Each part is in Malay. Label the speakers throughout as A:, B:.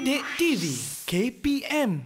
A: Sidik TV KPM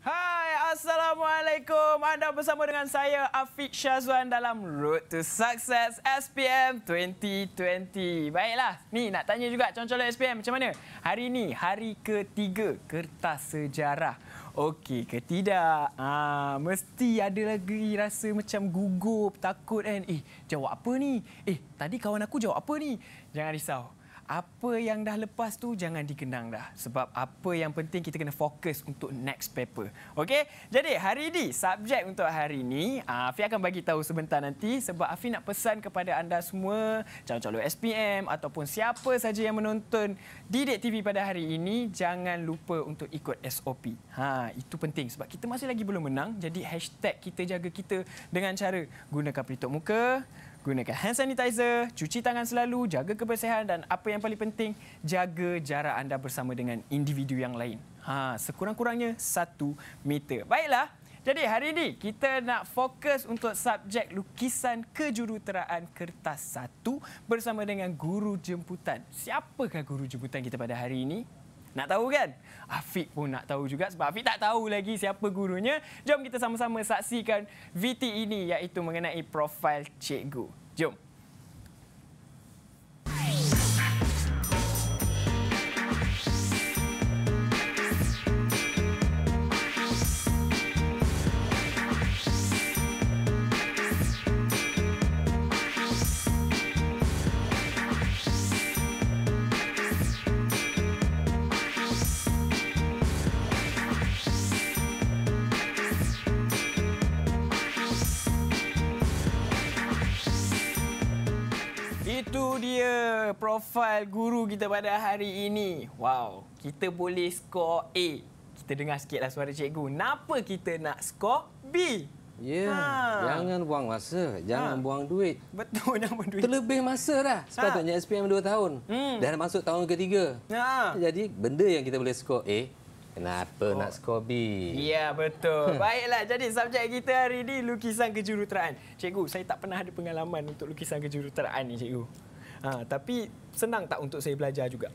A: Hai, Assalamualaikum. Anda bersama dengan saya, Afiq Syazwan dalam Road to Success SPM 2020. Baiklah, ni nak tanya juga calon-calon SPM macam mana? Hari ni hari ketiga, kertas sejarah. Okey ke tidak? Ah, mesti ada lagi rasa macam gugup, takut kan? Eh, jawab apa ni? Eh, tadi kawan aku jawab apa ni? Jangan risau apa yang dah lepas tu jangan dikenang dah sebab apa yang penting kita kena fokus untuk next paper. Okey? Jadi hari ini subjek untuk hari ini, ah, Afi akan bagi tahu sebentar nanti sebab Afi nak pesan kepada anda semua calon-calon SPM ataupun siapa saja yang menonton Didik TV pada hari ini jangan lupa untuk ikut SOP. Ha, itu penting sebab kita masih lagi belum menang. Jadi hashtag kita jaga kita dengan cara gunakan pelitup muka, gunakan hand sanitizer, cuci tangan selalu, jaga kebersihan dan apa yang paling penting, jaga jarak anda bersama dengan individu yang lain. Ha, sekurang-kurangnya satu meter. Baiklah, jadi hari ini kita nak fokus untuk subjek lukisan kejuruteraan kertas satu bersama dengan guru jemputan. Siapakah guru jemputan kita pada hari ini? Nak tahu kan? Afiq pun nak tahu juga sebab Afiq tak tahu lagi siapa gurunya. Jom kita sama-sama saksikan VT ini iaitu mengenai profil cikgu. Jom. itu dia profil guru kita pada hari ini. Wow, kita boleh skor A. Kita dengar sikitlah suara cikgu. Kenapa kita nak skor B? Ya, ha. jangan
B: buang masa. Jangan ha. buang duit. Betul, jangan buang duit. Terlebih masa dah. Ha. Sepatutnya ha. SPM 2 tahun. Hmm. Dah masuk tahun ketiga. Ha. Jadi, benda yang kita boleh skor A, Kenapa oh. nak skobi? Ya, betul. Hmm.
A: Baiklah, jadi subjek kita hari ini lukisan kejuruteraan. Cikgu, saya tak pernah ada pengalaman untuk lukisan kejuruteraan ni, cikgu. Ha,
B: tapi senang tak untuk saya belajar juga?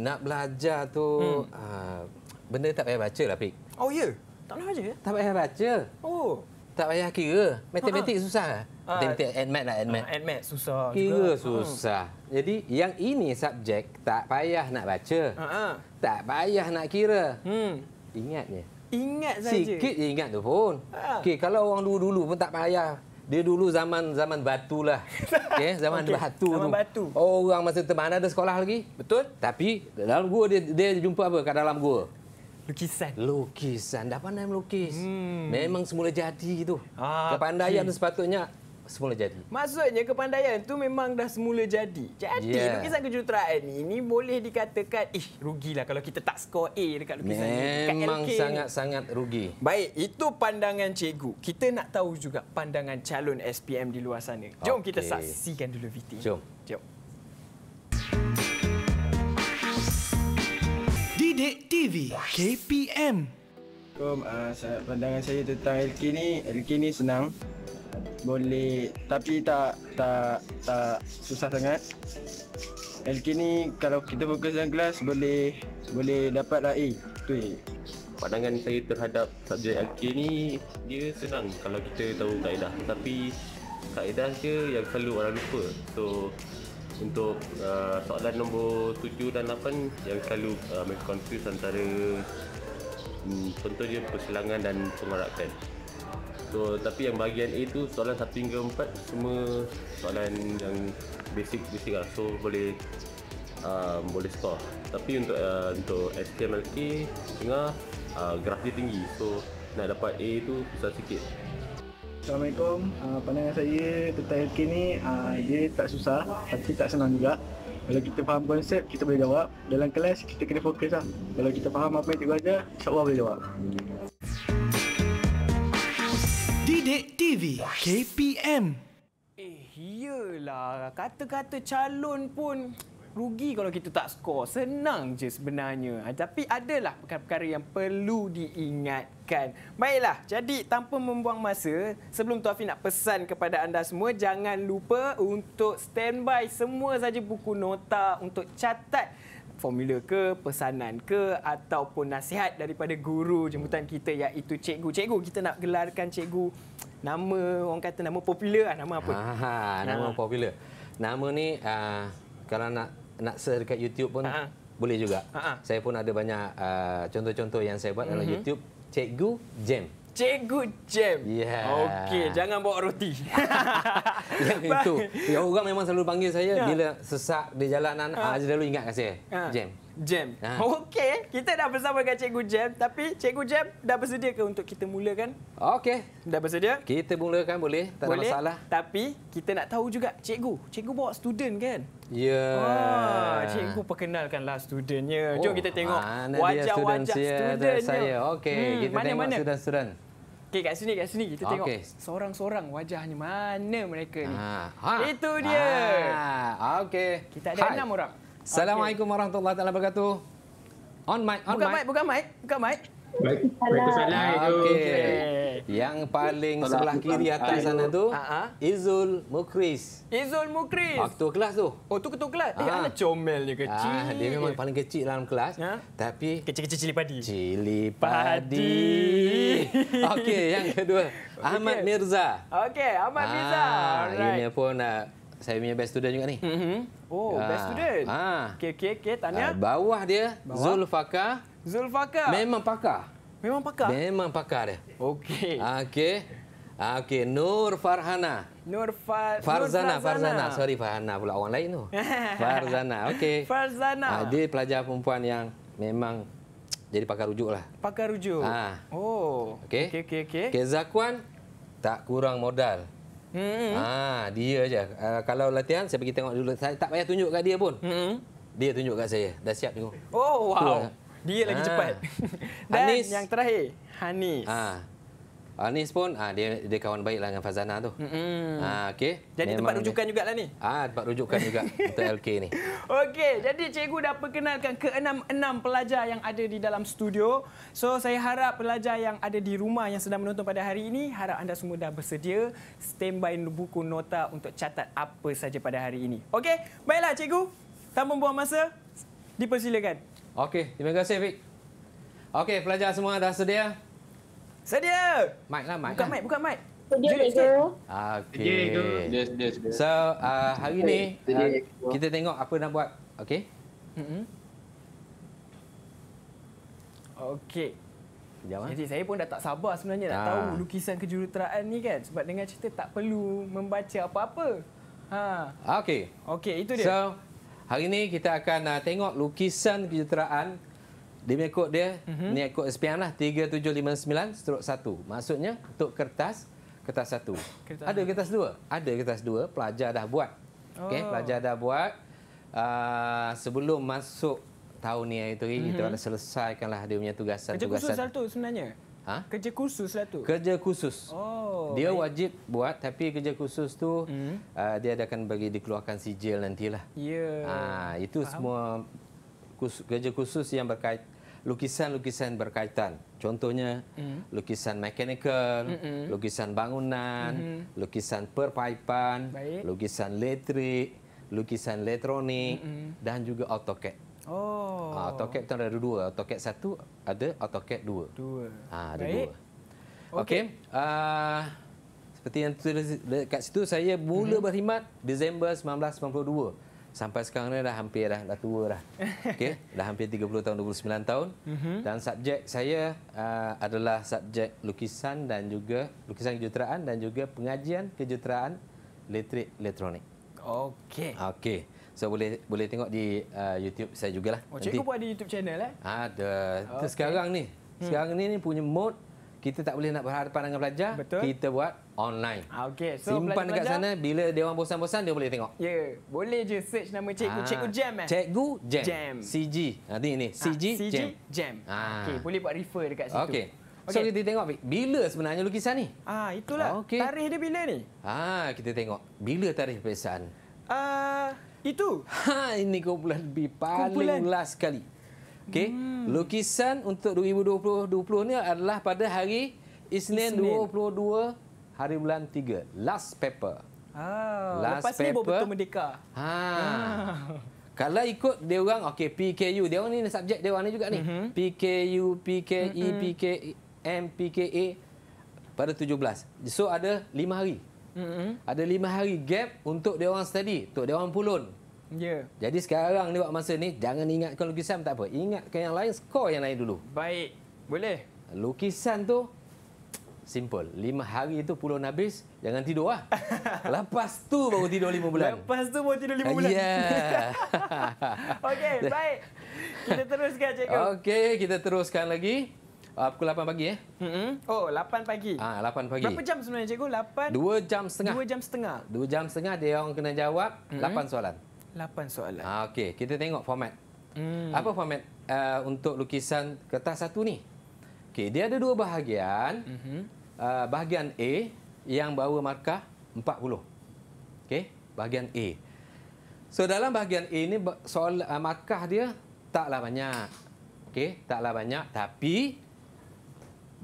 B: Nak belajar tu, hmm. uh, benda tak payah baca lah, Pik. Oh, ya? Tak payah baca? Tak payah baca. Oh. Tak payah kira. Matematik ha, ha. susah ke? Ha, Matematik admat lah, admat. Uh, admat susah kira juga. Hmm. susah. Hmm. Jadi, yang ini subjek tak payah nak baca. Uh -huh. Tak payah nak kira. Hmm. Ingat je. Ingat saja. Sikit je ingat tu pun. Uh. Okay, kalau orang dulu-dulu pun tak payah. Dia dulu zaman zaman batu lah. Okay, zaman okay. batu zaman tu. Batu. Orang masa teman ada sekolah lagi. Betul. Tapi dalam gua dia, dia jumpa apa kat dalam gua? lukisan. Lukisan. Dah pandai melukis. Hmm. Memang semula jadi itu. Ah, Kepandaian okay. sepatutnya semula jadi.
A: Maksudnya kepandaian tu memang dah semula jadi. Jadi yeah. lukisan kejuruteraan ini ni boleh dikatakan ih
B: rugilah kalau kita tak skor
A: A dekat lukisan ini. Memang sangat-sangat rugi. Baik, itu pandangan cikgu. Kita nak tahu juga pandangan calon SPM di luar sana. Jom okay. kita saksikan dulu VT. Jom. Jom. Bidik TV KPM Assalamualaikum, ah, pandangan saya tentang LK ni LK ni senang Boleh, tapi tak Tak, tak susah sangat LK ni kalau kita fokus dalam kelas Boleh, boleh dapat lah A
B: Tu A Pandangan saya terhadap subjek LK ni Dia senang kalau kita tahu kaedah Tapi kaedah dia yang selalu orang lupa So, untuk uh, soalan nombor 7 dan 8 yang selalu uh, make confuse antara um, hmm, contohnya persilangan dan pengarakan. So tapi yang bahagian A tu soalan 1 hingga 4 semua soalan yang basic basic lah. So boleh uh, boleh skor. Tapi untuk uh, untuk STMLK tengah uh, graf dia tinggi. So nak dapat A tu susah sikit. Assalamualaikum. Uh, pandangan saya tentang LK ni uh, ah, dia tak susah tapi tak senang juga. Kalau kita faham konsep, kita boleh jawab. Dalam kelas, kita kena fokus lah. Kalau kita faham apa yang cikgu ajar, insyaAllah boleh jawab. Didik TV
A: KPM Eh, iyalah. Kata-kata calon pun rugi kalau kita tak skor. Senang je sebenarnya. Ha, tapi adalah perkara-perkara yang perlu diingatkan. Baiklah, jadi tanpa membuang masa, sebelum Tuan nak pesan kepada anda semua, jangan lupa untuk standby semua saja buku nota untuk catat formula ke, pesanan ke ataupun nasihat daripada guru jemputan kita iaitu cikgu. Cikgu, kita nak gelarkan cikgu nama orang kata nama popular lah. Nama apa? Ha, ha, nama ha.
B: popular. Nama ni uh, kalau nak nak search dekat YouTube pun uh-huh. boleh juga. Uh-huh. Saya pun ada banyak uh, contoh-contoh yang saya buat dalam uh-huh. YouTube Cikgu Jam.
A: Cikgu Jam. Yeah. Okey, jangan bawa roti.
B: yang itu. Yang orang memang selalu panggil saya yeah. bila sesak di jalanan, uh-huh. uh, selalu ingat kasih ha. Uh-huh. Jam. Jam. Ha.
A: Okey, kita dah bersama dengan Cikgu Jam. Tapi Cikgu Jam dah bersedia ke untuk kita mulakan? Okey. Dah bersedia? Kita mulakan boleh. Tak boleh. ada masalah. Tapi kita nak tahu juga Cikgu. Cikgu bawa student kan?
B: Ya. Yeah. Ah, cikgu
A: perkenalkanlah studentnya. Jom oh, kita tengok wajah-wajah student studentnya. Saya. Okey, hmm, kita mana, tengok student-student. Okey, kat sini, kat sini. Kita okay. tengok seorang-seorang wajahnya. Mana mereka ni? Ha. Ha. Itu dia. Ha.
B: Okey. Kita ada Hai. enam orang. Assalamualaikum warahmatullahi wabarakatuh. On mic, on buka mic. mic. Buka mic, buka mic. Waalaikumsalam. Okey. Yang paling Salam. sebelah kiri atas sana tu, Ha-ha. Izul Mukris. Izul Mukris. Waktu kelas tu. Oh, tu
A: ketua kelas. Eh, anak
B: comelnya ah, kecil. Ah, dia memang paling kecil dalam kelas. Ha? Tapi... Kecil-kecil cili padi. Cili padi. Okey, yang kedua. Ahmad okay. Mirza.
A: Okey, Ahmad ah, Mirza. Ah, ini
B: pun... Uh, saya punya best student juga ni. Mm -hmm. Oh, ya. best student. Ha. Okey, okey, okey. Tanya. Ha, bawah dia, Zulfaka. Zulfaka. Memang pakar. Memang pakar? Memang pakar dia. Okey. Ha, ah, okey. Ha, ah, okey, Nur Farhana.
A: Nur Fa Farzana. Nur Farzana. Farzana. Sorry,
B: Farhana pula orang lain tu.
A: Farzana, okey. Farzana. Ha, dia
B: pelajar perempuan yang memang jadi pakar rujuk lah. Pakar rujuk? Ha. Oh. Okey, okey, okey. Okay. okay, Zakuan, tak kurang modal. Hmm. Ah, ha, dia aja Uh, kalau latihan saya pergi tengok dulu. Saya tak payah tunjuk kat dia pun. Hmm. Dia tunjuk kat saya. Dah siap tengok.
C: Oh, wow. Tua. Dia lagi ha. cepat. Dan Hanis. yang
B: terakhir, Hanis. Ha. Anis pun ah, dia dia kawan baiklah dengan Fazana tu. Hmm. Ah, okay. Jadi Memang tempat rujukan juga lah ni. Ah, tempat rujukan juga untuk LK ni.
A: Okey, jadi cikgu dah perkenalkan ke enam-enam pelajar yang ada di dalam studio. So saya harap pelajar yang ada di rumah yang sedang menonton pada hari ini, harap anda semua dah bersedia standby buku nota untuk catat apa saja pada hari ini. Okey,
B: baiklah cikgu. Tanpa buang masa, dipersilakan. Okey, terima kasih Fik. Okey, pelajar semua dah sedia. Sedia. Mic lah mic. Buka lah. mic, buka mic. Sedia ke? Okey. Sedia ke? So, uh, hari ni uh, kita tengok apa nak buat. Okey.
C: Hmm.
A: Okey. Jangan. Ah. Jadi saya pun dah tak sabar sebenarnya nak ha. tahu lukisan kejuruteraan ni kan sebab dengan cerita tak perlu membaca apa-apa. Ha.
B: Okey. Okey, itu dia. So, hari ni kita akan uh, tengok lukisan kejuruteraan dia punya kod dia, mm-hmm. ni kod SPM lah, 3759 stroke 1. Maksudnya, untuk kertas, kertas 1. Kertas Ada kertas 2? Ada kertas 2, pelajar dah buat.
C: Oh. Okay, pelajar
B: dah buat. Uh, sebelum masuk tahun ni, itu, mm-hmm. itu ada selesaikanlah dia punya tugasan. Kerja tugasan. khusus satu lah sebenarnya? Ha? Kerja
A: khusus lah tu?
B: Kerja khusus.
A: Oh, dia baik.
B: wajib buat tapi kerja khusus tu mm-hmm. uh, dia akan bagi dikeluarkan sijil nantilah.
A: Ya. Yeah. Uh,
B: itu Faham. semua kus, kerja khusus yang berkait, lukisan-lukisan berkaitan. Contohnya mm. lukisan mekanikal, mm -mm. lukisan bangunan, mm -hmm. lukisan perpaipan, Baik. lukisan elektrik, lukisan elektronik mm -mm. dan juga AutoCAD.
C: Oh. Uh, AutoCAD
B: itu ada dua, AutoCAD satu ada AutoCAD dua. Dua. Ha, ada Baik. dua. Okey. Okay. Uh, ah, seperti yang tulis dekat situ saya mula mm -hmm. berkhidmat Disember 1992 sampai sekarang ni dah hampir dah, dah tua dah. Okey, dah hampir 30 tahun 29 tahun. Mhm. Dan subjek saya uh, adalah subjek lukisan dan juga lukisan kejuruteraan dan juga pengajian kejuruteraan elektrik elektronik. Okey. Okey. So boleh boleh tengok di uh, YouTube saya jugalah. Oh, cikgu pun
A: ada YouTube channel eh?
B: Ada. Okay. Sekarang ni. Hmm. Sekarang ni ni punya mode kita tak boleh nak berhadapan dengan pelajar, Betul. kita buat online. Ah, okey, so simpan dekat pelajar, sana bila dia orang bosan-bosan dia boleh tengok.
A: Ya, yeah. boleh je search nama
B: cikgu, ha. cikgu Jam eh. Cikgu Jam. Jam. CG. Nanti ah, ini, CG, ha. Jam. Jam. Ha. Okey, boleh buat refer dekat situ. Okey. So okay. kita tengok bila sebenarnya lukisan ni? Ah, ha, itulah. Okay. Tarikh dia bila ni? Ha, kita tengok bila tarikh peperiksaan. Ah, uh, itu. Ha, ini kumpulan B paling kumpulan. last sekali. Okey. Hmm. Lukisan untuk 2020 ni adalah pada hari Isnin, Isnin. 22 hari bulan 3. Last paper.
A: Ah, Last lepas paper. ni betul merdeka.
B: Ha. Ah. Kalau ikut dia orang okey PKU, dia orang ni subjek dia orang ni juga ni. Mm-hmm. E, mhm. PKU, PKE, mm-hmm. PKE, MPKA pada 17. So ada 5 hari. Mm-hmm. Ada 5 hari gap untuk dia orang study, untuk dia orang pulun. Yeah. Jadi sekarang ni, lewat masa ni jangan ingat ingatkan lukisan tak apa. Ingatkan yang lain, skor yang lain dulu. Baik. Boleh. Lukisan tu simple. Lima hari tu pulau habis, jangan tidur lah. Lepas tu baru tidur lima bulan.
A: Lepas tu baru tidur lima bulan. Yeah. Okey, baik. Kita teruskan, Cikgu.
B: Okey, kita teruskan lagi. Uh, pukul 8 pagi eh? Mm -hmm. Oh, 8 pagi. Ah, ha, 8 pagi. Berapa
A: jam sebenarnya cikgu?
B: 8 2 jam setengah. 2 jam setengah. 2 jam setengah dia orang kena jawab mm -hmm. 8 soalan. Lapan soalan. Ha, Okey, kita tengok format. Hmm. Apa format uh, untuk lukisan kertas satu ni? Okey, dia ada dua bahagian. Mm -hmm. uh, bahagian A yang bawa markah 40. Okey, bahagian A. So dalam bahagian A ni soal uh, markah dia taklah banyak. Okey, taklah banyak tapi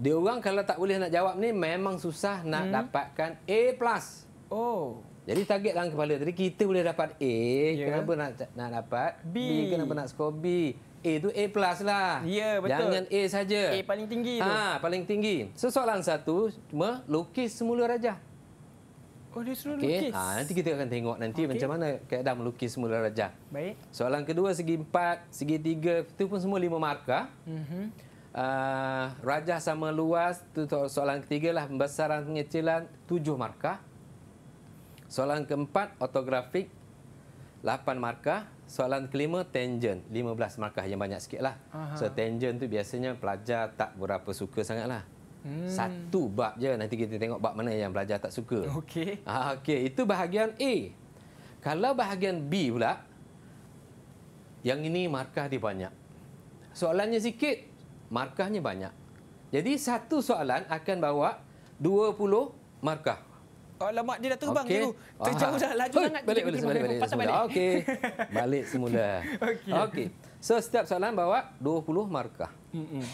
B: dia orang kalau tak boleh nak jawab ni memang susah nak hmm. dapatkan A+. Oh. Jadi target dalam kepala tadi kita boleh dapat A, yeah. kenapa nak nak dapat B. B, kenapa nak skor B? A tu A plus lah. Ya, yeah, betul. Jangan A saja. A paling tinggi tu. Ah, paling tinggi. So, soalan satu, cuma lukis semula raja.
A: Oh, dia suruh okay. lukis. ha, nanti
B: kita akan tengok nanti okay. macam mana keadaan melukis semula raja. Baik. Soalan kedua, segi empat, segi tiga, itu pun semua lima markah. Mm -hmm. Uh, ah, Raja sama luas, tu soalan ketiga lah, pembesaran pengecilan, tujuh markah. Soalan keempat, autografik 8 markah. Soalan kelima, tangent 15 markah yang banyak sikitlah. So tangent tu biasanya pelajar tak berapa suka sangatlah.
C: Hmm. Satu
B: bab je nanti kita tengok bab mana yang pelajar tak suka. Okey. Ah, okey, itu bahagian A. Kalau bahagian B pula yang ini markah dia banyak. Soalannya sikit, markahnya banyak. Jadi satu soalan akan bawa 20 markah. Alamak, oh, dia dah terbang okay. cikgu. Terjauh dah, laju Hoi. sangat. Balik, balik, balik, balik, balik, balik, balik. Okey, balik semula. Okey. Okay. So, setiap soalan bawa 20 markah. Mm-mm.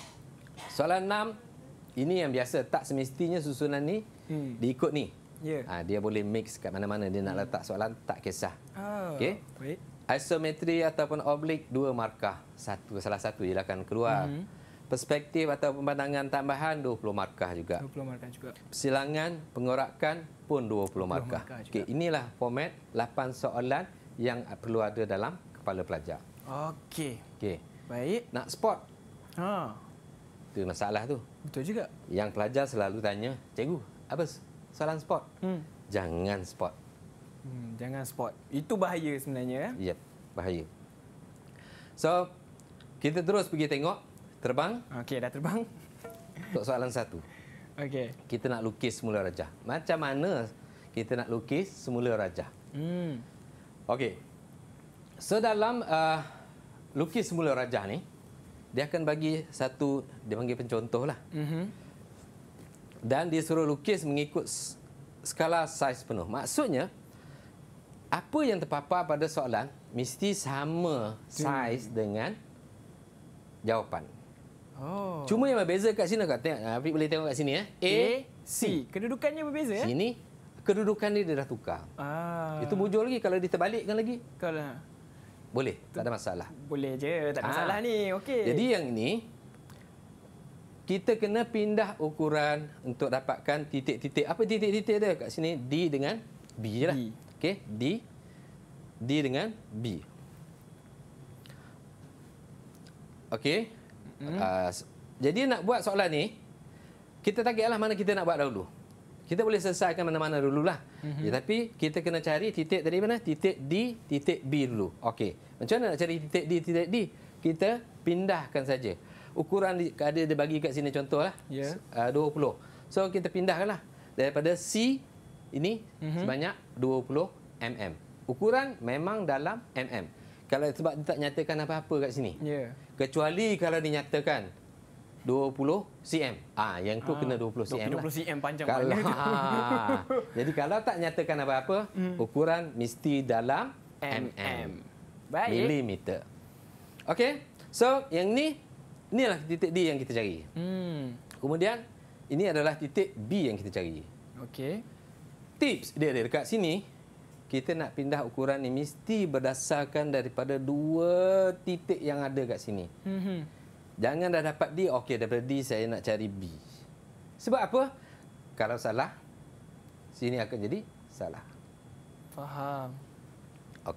B: Soalan 6, ini yang biasa. Tak semestinya susunan ni mm. diikut ni. Yeah. Ha, dia boleh mix kat mana-mana dia nak letak soalan, tak kisah. Oh. Okey. Baik. Isometri ataupun oblik, dua markah. Satu, salah satu je akan keluar. Mm-hmm perspektif atau pemandangan tambahan 20 markah juga.
C: 20 markah juga.
B: Persilangan pengorakan pun 20 markah. markah Okey, inilah format 8 soalan yang perlu ada dalam kepala pelajar. Okey. Okey. Baik. Nak spot. Ha. Itu masalah tu. Betul juga. Yang pelajar selalu tanya, "Cikgu, apa soalan spot?" Hmm. Jangan spot.
A: Hmm, jangan spot.
B: Itu bahaya sebenarnya. Ya, yep, bahaya. So, kita terus pergi tengok Terbang. Okey, dah terbang. Untuk soalan satu. Okey. Kita nak lukis semula raja. Macam mana kita nak lukis semula raja? Hmm. Okey. Sedalam so, uh, lukis semula raja ni, dia akan bagi satu, dia panggil pencontoh lah. Mm-hmm. Dan dia suruh lukis mengikut skala saiz penuh. Maksudnya, apa yang terpapar pada soalan mesti sama hmm. saiz dengan jawapan. Oh. Cuma yang berbeza kat sini kat tengok. Ah, Afiq boleh tengok kat sini eh. A C. Kedudukannya berbeza ya? Sini kedudukan dia dah tukar. Ah. Itu bujur lagi kalau diterbalikkan lagi. Kalau boleh, tak ada masalah. Boleh je, tak ada ha. masalah
A: ni. Okey. Jadi
B: yang ini kita kena pindah ukuran untuk dapatkan titik-titik. Apa titik-titik dia kat sini? D dengan B lah. Okey, D. D dengan B. Okey, Hmm. Uh, jadi nak buat soalan ni, kita lah mana kita nak buat dahulu. Kita boleh selesaikan mana-mana dululah. Mm-hmm. Ya, tapi kita kena cari titik dari mana? Titik D, titik B dulu. Okey. Macam mana nak cari titik D, titik D? Kita pindahkan saja. Ukuran ada dia bagi kat sini contoh lah, Yeah. Ya. 20. So kita pindahkan lah daripada C ini mm-hmm. sebanyak 20 mm. Ukuran memang dalam mm. Kalau sebab dia tak nyatakan apa-apa kat sini. Yeah kecuali kalau dinyatakan 20 cm. Ah ha, yang tu ha, kena 20 cm. 20 cm panjang kalau, Ha, jadi kalau tak nyatakan apa-apa, hmm. ukuran mesti dalam mm. mm.
A: Baik. Milimeter.
B: Okey. So, yang ni inilah titik D yang kita cari. Hmm. Kemudian ini adalah titik B yang kita cari. Okey. Tips dia ada dekat sini kita nak pindah ukuran ni mesti berdasarkan daripada dua titik yang ada kat sini. Mm-hmm. Jangan dah dapat D, okey daripada D saya nak cari B. Sebab apa? Kalau salah, sini akan jadi salah. Faham.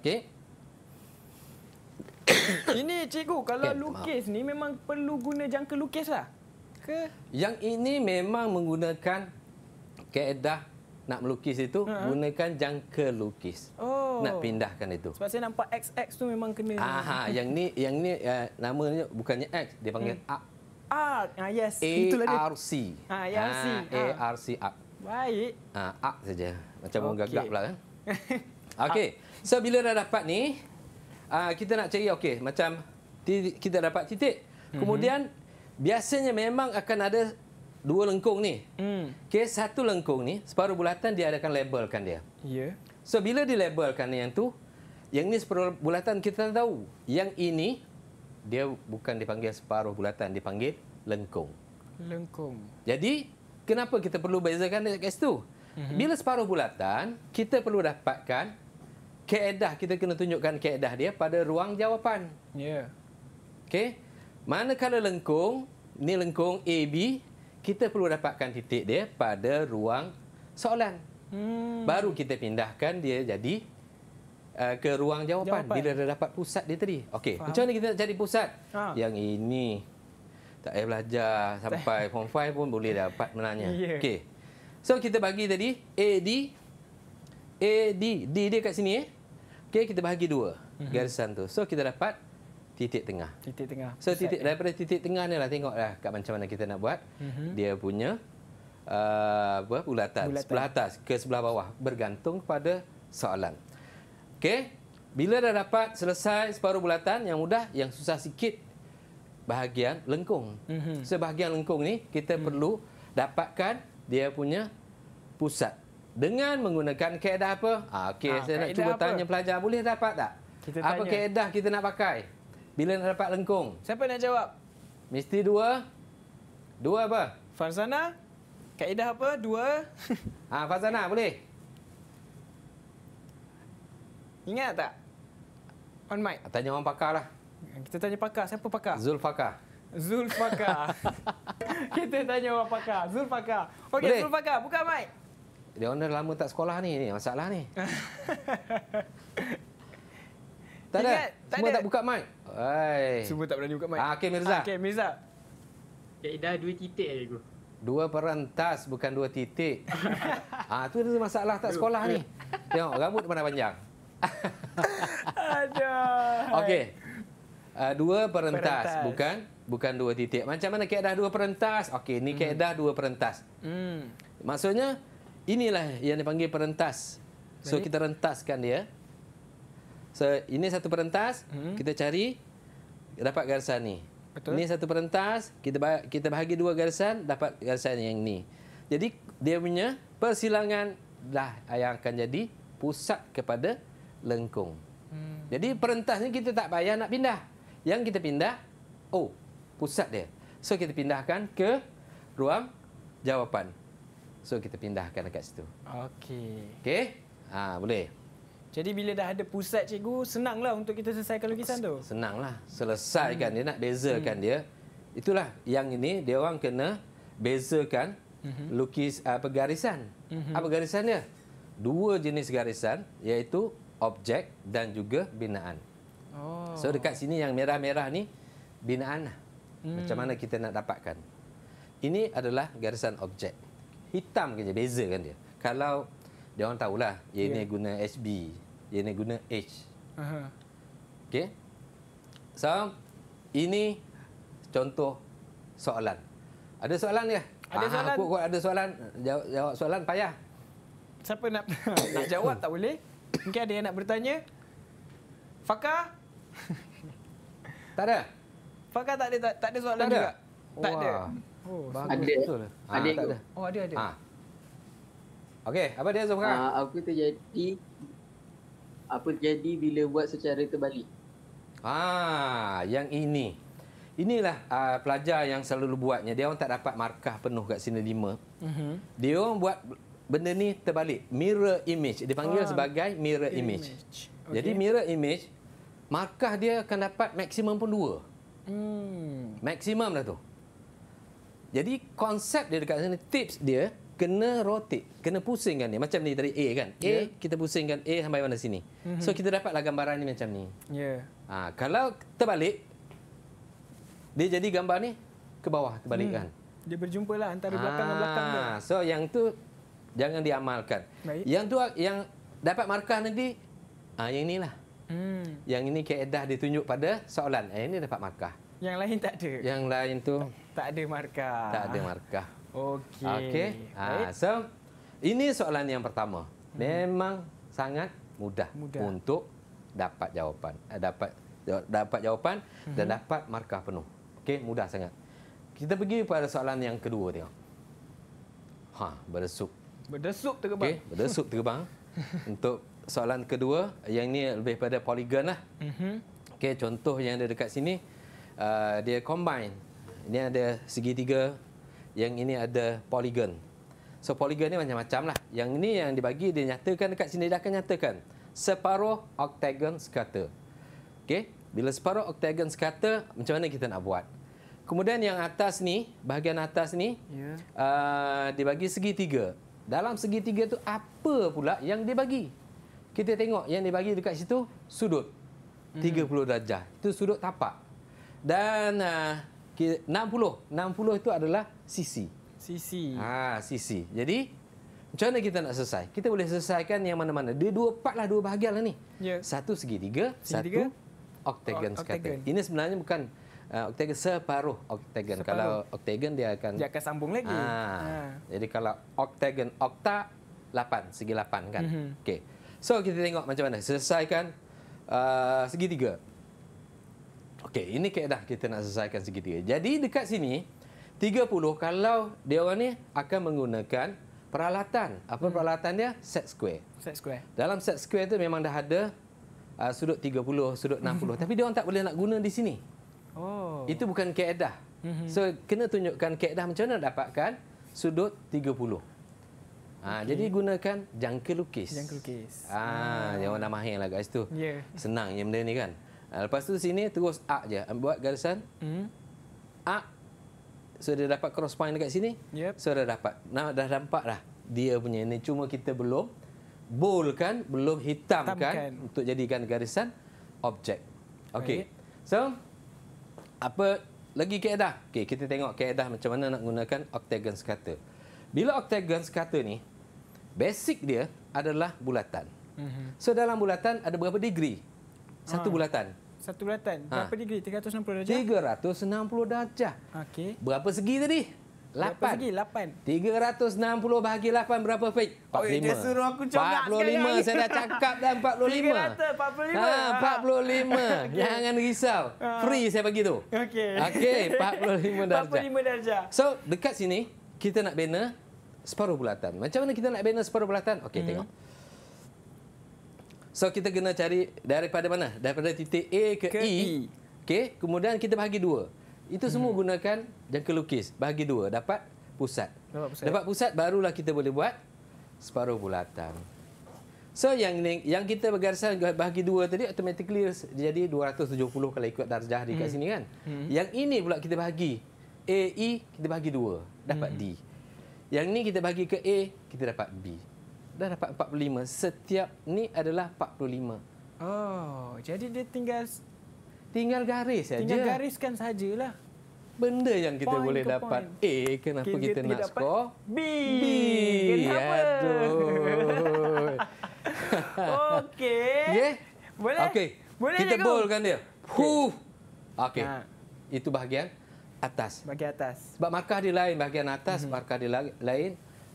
B: Okey.
A: ini cikgu, kalau okay, lukis maaf. ni memang perlu guna jangka lukis lah? Ke?
B: Yang ini memang menggunakan keedah nak melukis itu ha. gunakan jangka lukis.
A: Oh. Nak
B: pindahkan itu. Sebab saya nampak XX
A: tu memang kena. Aha, yang ni
B: yang ni uh, eh, nama bukannya X, dia panggil hmm. ARC. ARC. Ah, yes, A itulah dia. ARC. Ha, ya, ha, ARC. ARC. Ah. Baik. Ha, A ha, saja. Macam orang okay. gagap pula kan. Eh. Okey. Ah. So bila dah dapat ni, uh, kita nak cari okey, macam kita dapat titik. Mhm. Kemudian mm-hmm. biasanya memang akan ada dua lengkung ni. Hmm. Okey, satu lengkung ni separuh bulatan dia akan labelkan dia. Ya. Yeah. So bila dilabelkan yang tu, yang ni separuh bulatan kita tahu. Yang ini dia bukan dipanggil separuh bulatan, dipanggil lengkung. Lengkung. Jadi, kenapa kita perlu bezakan dekat situ? Mm-hmm. Bila separuh bulatan, kita perlu dapatkan keedah kita kena tunjukkan keedah dia pada ruang jawapan. Ya. Yeah. Okey. Manakala lengkung, ni lengkung AB, kita perlu dapatkan titik dia pada ruang soalan.
C: Hmm. Baru
B: kita pindahkan dia jadi uh, ke ruang jawapan, jawapan. bila dah dapat pusat dia tadi. Okey, macam mana kita nak cari pusat? Ha. Yang ini tak payah belajar sampai form 5 pun boleh dapat menanya. Yeah. Okey. So kita bagi tadi AD AD D dia kat sini eh. Okey, kita bahagi dua mhm. garisan tu. So kita dapat titik tengah. Titik tengah. So titik Set, eh? daripada titik tengah ni lah tengoklah kat macam mana kita nak buat. Mm-hmm. Dia punya uh, apa bulatan. bulatan sebelah atas ke sebelah bawah bergantung kepada soalan. Okey. Bila dah dapat selesai separuh bulatan yang mudah yang susah sikit bahagian lengkung. Mm-hmm. Sebahagian so, lengkung ni kita mm. perlu dapatkan dia punya pusat dengan menggunakan kaedah apa? Ah, okey ha, saya nak cuba apa? tanya pelajar boleh dapat tak? Kita apa tanya. kaedah kita nak pakai? Bila nak dapat lengkung? Siapa nak jawab? Mesti dua. Dua apa? Farzana? Kaedah apa? Dua? Ha, Farzana boleh? Ingat tak? On mic. Ah, tanya orang pakar lah. Kita tanya pakar. Siapa pakar? Zulfakar. Zulfakar.
A: Kita tanya orang pakar. Zulfakar. Okey, Zulfakar. Buka mic.
B: Dia orang dah lama tak sekolah ni. ni masalah ni. Tak ada. tak Semua ada. tak buka mic. Hai. Semua tak berani buka mic. Ah, okey Mirza. Ah, okay, Mirza. Okey ya, dah dua titik aja aku. Dua perentas bukan dua titik. ah tu ada masalah tak sekolah ni. Tengok rambut mana panjang. Aduh. okey. Uh, dua perentas, perentas. bukan bukan dua titik. Macam mana kaedah dua perentas? Okey, ni kaedah hmm. dua perentas. Hmm. Maksudnya inilah yang dipanggil perentas. So Baik. kita rentaskan dia. So, ini satu perentas, hmm. kita cari dapat garisan ni. Betul. Ini satu perentas, kita kita bahagi dua garisan, dapat garisan yang ni. Jadi dia punya persilangan dah yang akan jadi pusat kepada lengkung. Hmm. Jadi perentas ni kita tak payah nak pindah. Yang kita pindah, oh, pusat dia. So kita pindahkan ke ruang jawapan. So kita pindahkan dekat situ. Okey. Okey? Ha, boleh. Jadi bila dah ada pusat cikgu, senanglah untuk kita selesaikan lukisan tu. Senanglah. Selesaikan hmm. dia nak hmm. bezakan hmm. dia. Itulah yang ini dia orang kena bezakan hmm. lukis ah, apa garisan. Hmm. Apa garisan dia? Dua jenis garisan iaitu objek dan juga binaan.
C: Oh. So dekat
B: sini yang merah-merah ni binaan. Lah. Hmm. Macam mana kita nak dapatkan? Ini adalah garisan objek. Hitam saja, beza kan dia. Kalau dia orang tahulah dia yeah. guna sb, dia ni guna H uh-huh. okey so ini contoh soalan ada soalan ya ada soalan Kau ada soalan jawab, jawab soalan payah siapa nak nak jawab tak boleh mungkin ada yang nak bertanya Faka
A: tak ada Faka tak ada tak, ada soalan tak ada. juga
B: tak ada oh, bagus ada. betul ada ha, ada oh ada ada ha. Okey, apa dia Zomra? Uh, aku ah, terjadi apa terjadi bila buat secara terbalik. Ah, yang ini. Inilah uh, pelajar yang selalu buatnya. Dia orang tak dapat markah penuh kat sini lima. Uh-huh. Dia orang buat benda ni terbalik. Mirror image. Dia panggil uh, sebagai mirror, image. image. Okay. Jadi mirror image, markah dia akan dapat maksimum pun dua.
C: Hmm.
B: Maksimum dah tu. Jadi konsep dia dekat sini, tips dia, kena rotate, kena pusingkan dia. Macam ni dari A kan. A, yeah. kita pusingkan A sampai mana sini. Mm-hmm. So, mhm. kita dapatlah gambaran ni macam ni. Yeah. Ha, kalau terbalik, dia jadi gambar ni ke bawah, terbalik mm. kan.
A: Dia berjumpa lah antara ha, belakang ha, dan belakang.
B: So, yang tu jangan diamalkan. Baik. Yang tu yang dapat markah nanti, ha, yang inilah. Mm. Yang ini keedah ditunjuk pada soalan. Yang eh, ini dapat markah.
A: Yang lain tak ada. Yang
B: lain tu tak, tak
A: ada markah. Tak ada markah. Okey. Okey. Ha, so
B: ini soalan yang pertama. Memang hmm. sangat mudah, mudah untuk dapat jawapan. Eh, dapat dapat jawapan hmm. dan mhm. dapat markah penuh. Okey, mudah sangat. Kita pergi pada soalan yang kedua tengok. Ha, berdesup. Berdesup terbang. Okey, berdesup terbang. untuk soalan kedua, yang ini lebih pada poligon lah. Mm-hmm. Okey, contoh yang ada dekat sini, uh, dia combine. Ini ada segitiga, yang ini ada poligon. So poligon ni macam-macam lah. Yang ini yang dibagi dia nyatakan dekat sini dia akan nyatakan separuh oktagon sekata. Okey, bila separuh oktagon sekata macam mana kita nak buat? Kemudian yang atas ni, bahagian atas ni yeah. uh, dibagi segi tiga. Dalam segi tiga tu apa pula yang dibagi? Kita tengok yang dibagi dekat situ sudut 30 hmm. darjah. Itu sudut tapak. Dan uh, 60 60 itu adalah sisi sisi ha sisi jadi macam mana kita nak selesai kita boleh selesaikan yang mana-mana dia dua part lah dua bahagian lah ni ya. satu segitiga satu tiga. Oktagon. octagon ini sebenarnya bukan uh, octagon separuh oktagon. separuh. kalau oktagon dia akan dia akan sambung lagi ha. Ha. jadi kalau oktagon, okta lapan, segi lapan kan mm-hmm. okey so kita tengok macam mana selesaikan uh, segitiga Okey, ini keadaan kita nak selesaikan segitiga. Jadi dekat sini 30 kalau dia orang ni akan menggunakan peralatan. Apa hmm. peralatan dia? Set square. Set square. Dalam set square tu memang dah ada uh, sudut 30, sudut 60 hmm. tapi dia orang tak boleh nak guna di sini. Oh. Itu bukan keadaan. Hmm. So kena tunjukkan keadaan macam mana dapatkan sudut 30. Ha, okay. Jadi gunakan jangka lukis. Jangka lukis. Ha, ah, ha, yang orang dah mahir lah kat situ. Yeah. Senang yang benda ni kan. Ha, lepas tu sini terus arc je. Buat garisan. Mm. Arc. So dia dapat cross point dekat sini. Yep. So dah dapat. Nah, dah nampak dah dia punya ini. Cuma kita belum bold kan. Belum hitamkan. hitamkan. Untuk jadikan garisan objek. Okay. So apa lagi keadaan? Okay, kita tengok keadaan macam mana nak gunakan octagon scatter. Bila octagon scatter ni, basic dia adalah bulatan. Mm -hmm. So dalam bulatan ada berapa degree? Satu ah. bulatan
A: satu bulatan. Ha. Berapa ha. degree? 360 darjah?
B: 360 darjah. Okey. Berapa segi tadi? 8. Berapa segi? 8. 360 bahagi 8 berapa, Fik? 45. Oh, dia suruh aku congak 45. Saya dah cakap dah 45.
A: 345. Ha, 45. Ah. okay. Jangan
B: risau. Ah. Free saya bagi tu. Okey. Okey, 45 darjah. 45 darjah. So, dekat sini, kita nak bina separuh bulatan. Macam mana kita nak bina separuh bulatan? Okey, hmm. tengok. So kita kena cari daripada mana? Daripada titik A ke, ke E. e. Okey, kemudian kita bahagi dua. Itu semua hmm. gunakan jangka lukis. Bahagi dua dapat pusat. Dapat pusat. Dapat pusat barulah kita boleh buat separuh bulatan. So yang ni, yang kita bergarisan bahagi dua tadi automatically jadi 270 kalau ikut darjah di kat hmm. sini kan. Hmm. Yang ini pula kita bahagi AE kita bahagi dua dapat hmm. D. Yang ni kita bagi ke A kita dapat B dah dapat 45. Setiap ni adalah 45. Oh,
A: jadi dia tinggal
B: tinggal garis saja. Tinggal
A: gariskan sajalah.
B: Benda yang kita point boleh dapat point. A, kenapa kita, kita nak skor? B. B. Kenapa? Okey. Yeah. Boleh? Okey.
A: Boleh kita bolkan
B: dia. Huh. Okey. Ha. Itu bahagian atas. Bahagian atas. Sebab markah dia lain. Bahagian atas, mm-hmm. markah dia lain.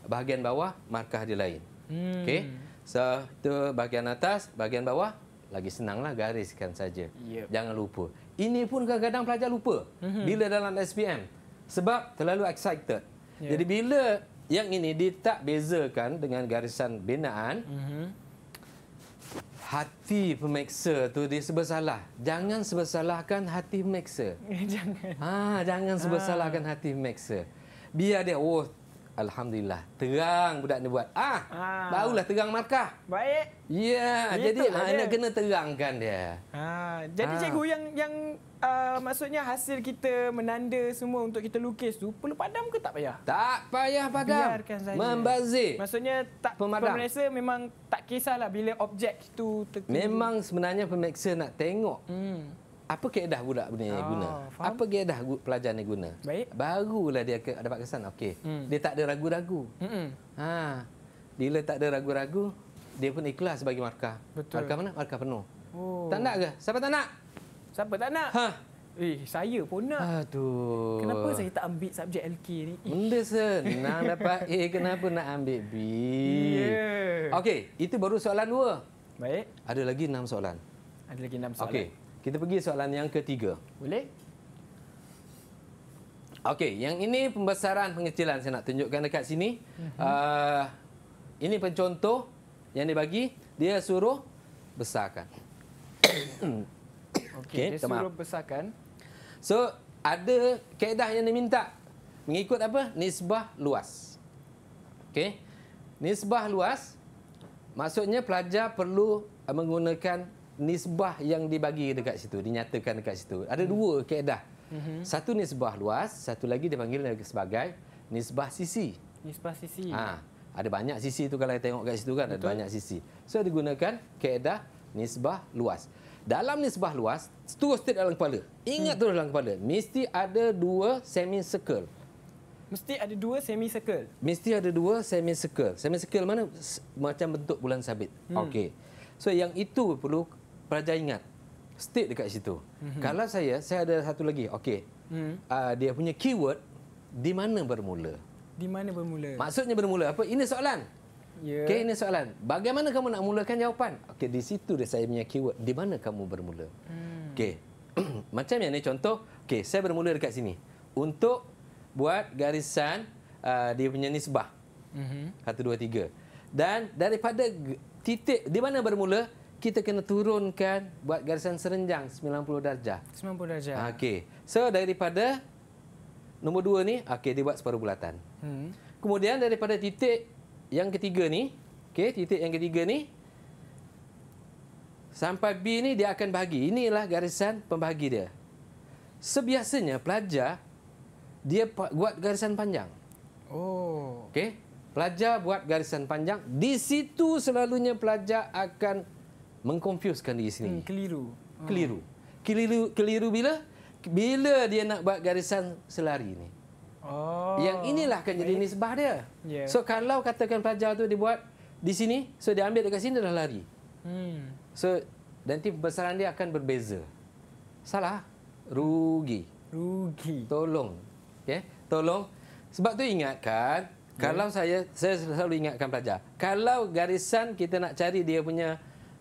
B: Bahagian bawah, markah dia lain. Hmm. Okey. So itu bahagian atas, bahagian bawah lagi senanglah gariskan saja. Yep. Jangan lupa. Ini pun kadang-kadang pelajar lupa hmm. bila dalam SPM sebab terlalu excited. Yeah. Jadi bila yang ini ditak bezakan dengan garisan binaan, mm-hmm. hati pemeksa tu dia sebesalah. Jangan sebesalahkan hati pemeksa.
C: jangan. Ha,
B: jangan ah. sebesalahkan ha. hati pemeksa. Biar dia, oh Alhamdulillah. Terang budak ni buat.
C: Ah, ha. Ah.
B: Barulah terang markah. Baik. Ya, yeah. jadi lah anak kena terangkan dia. Ha.
A: Jadi ha. cikgu yang yang uh, maksudnya hasil kita menanda semua untuk kita lukis tu, perlu
B: padam ke tak payah? Tak
A: payah padam. Biarkan Membazir.
B: Maksudnya tak pemadam. pemeriksa
A: memang tak kisahlah bila objek tu tertentu. Memang
B: sebenarnya pemeriksa nak tengok. Hmm apa keadaan budak ni oh, guna? Faham? Apa keadaan pelajar ni guna? Baik. Barulah dia ke, dapat kesan, okey. Hmm. Dia tak ada ragu-ragu. Hmm. Ha. Bila tak ada ragu-ragu, dia pun ikhlas bagi markah. Betul. Markah mana? Markah penuh. Oh. Tak nak ke? Siapa tak nak? Siapa tak nak? Ha. Eh, saya pun nak. Aduh. Kenapa saya tak ambil
A: subjek LK ni?
B: Benda senang dapat A, eh, kenapa nak ambil B? Yeah. Okey, itu baru soalan dua. Baik. Ada lagi enam soalan.
A: Ada lagi enam soalan. Okey.
B: Kita pergi soalan yang ketiga. Boleh? Okey, yang ini pembesaran pengecilan saya nak tunjukkan dekat sini. Uh-huh. Uh, ini pencontoh yang dia bagi, dia suruh besarkan. Okey, okay, dia suruh maaf. besarkan. So, ada kaedah yang diminta mengikut apa? Nisbah luas. Okey. Nisbah luas maksudnya pelajar perlu menggunakan nisbah yang dibagi dekat situ, dinyatakan dekat situ. Ada hmm. dua keedah. Hmm. Satu nisbah luas, satu lagi dipanggil sebagai nisbah sisi.
A: Nisbah sisi. Ha.
B: Ada banyak sisi itu kalau tengok kat situ kan, Betul. ada banyak sisi. So, digunakan keedah nisbah luas. Dalam nisbah luas, terus terus dalam kepala. Ingat hmm. terus dalam kepala. Mesti ada dua semi-circle.
A: Mesti ada dua semi-circle?
B: Mesti ada dua semi-circle. Semi-circle mana? Macam bentuk bulan sabit. Hmm. Okey. So, yang itu perlu pelajar ingat state dekat situ. Mm-hmm. Kalau saya, saya ada satu lagi. Okey. Mm. Uh, dia punya keyword di mana bermula?
A: Di mana bermula? Maksudnya
B: bermula apa? Ini soalan. Ya. Yeah. Okey, ini soalan. Bagaimana kamu nak mulakan jawapan? Okey, di situ dia saya punya keyword di mana kamu bermula. Mm. Okey. Macam yang ni contoh, okey, saya bermula dekat sini. Untuk buat garisan uh, dia punya nisbah. Mhm. 1 2 3. Dan daripada titik di mana bermula? kita kena turunkan buat garisan serenjang 90 darjah. 90 darjah. Okey. So daripada nombor dua ni, okey dia buat separuh bulatan. Hmm. Kemudian daripada titik yang ketiga ni, okey titik yang ketiga ni sampai B ni dia akan bahagi. Inilah garisan pembahagi dia. Sebiasanya pelajar dia buat garisan panjang. Oh. Okey. Pelajar buat garisan panjang, di situ selalunya pelajar akan mengconfusekan diri sendiri. Hmm, keliru. Keliru. Hmm. Keliru keliru bila? Bila dia nak buat garisan selari ni. Oh. Yang inilah akan jadi nisbah dia. Yeah. So kalau katakan pelajar tu dibuat di sini, so dia ambil dekat sini dah lari. Hmm. So nanti besaran dia akan berbeza. Salah. Rugi. Rugi. Tolong. Okey. Tolong. Sebab tu ingatkan, yeah. kalau saya saya selalu ingatkan pelajar, kalau garisan kita nak cari dia punya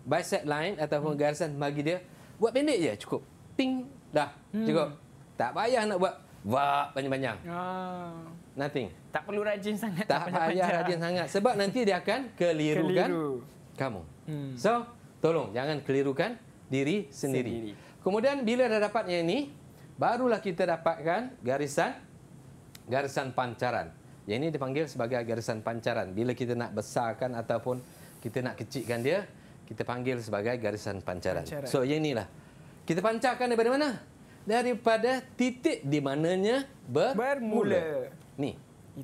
B: bicep line ataupun hmm. garisan bagi dia buat pendek je cukup ping dah hmm. cukup tak payah nak buat wah panjang-panjang ah. nothing tak perlu rajin sangat tak, tak payah rajin sangat sebab nanti dia akan kelirukan Keliru. kamu hmm. so tolong jangan kelirukan diri sendiri. sendiri kemudian bila dah dapat yang ini barulah kita dapatkan garisan garisan pancaran yang ini dipanggil sebagai garisan pancaran bila kita nak besarkan ataupun kita nak kecilkan dia kita panggil sebagai garisan pancaran. pancaran. So yang inilah. Kita pancarkan daripada mana? Daripada titik di mananya ber bermula. Ni.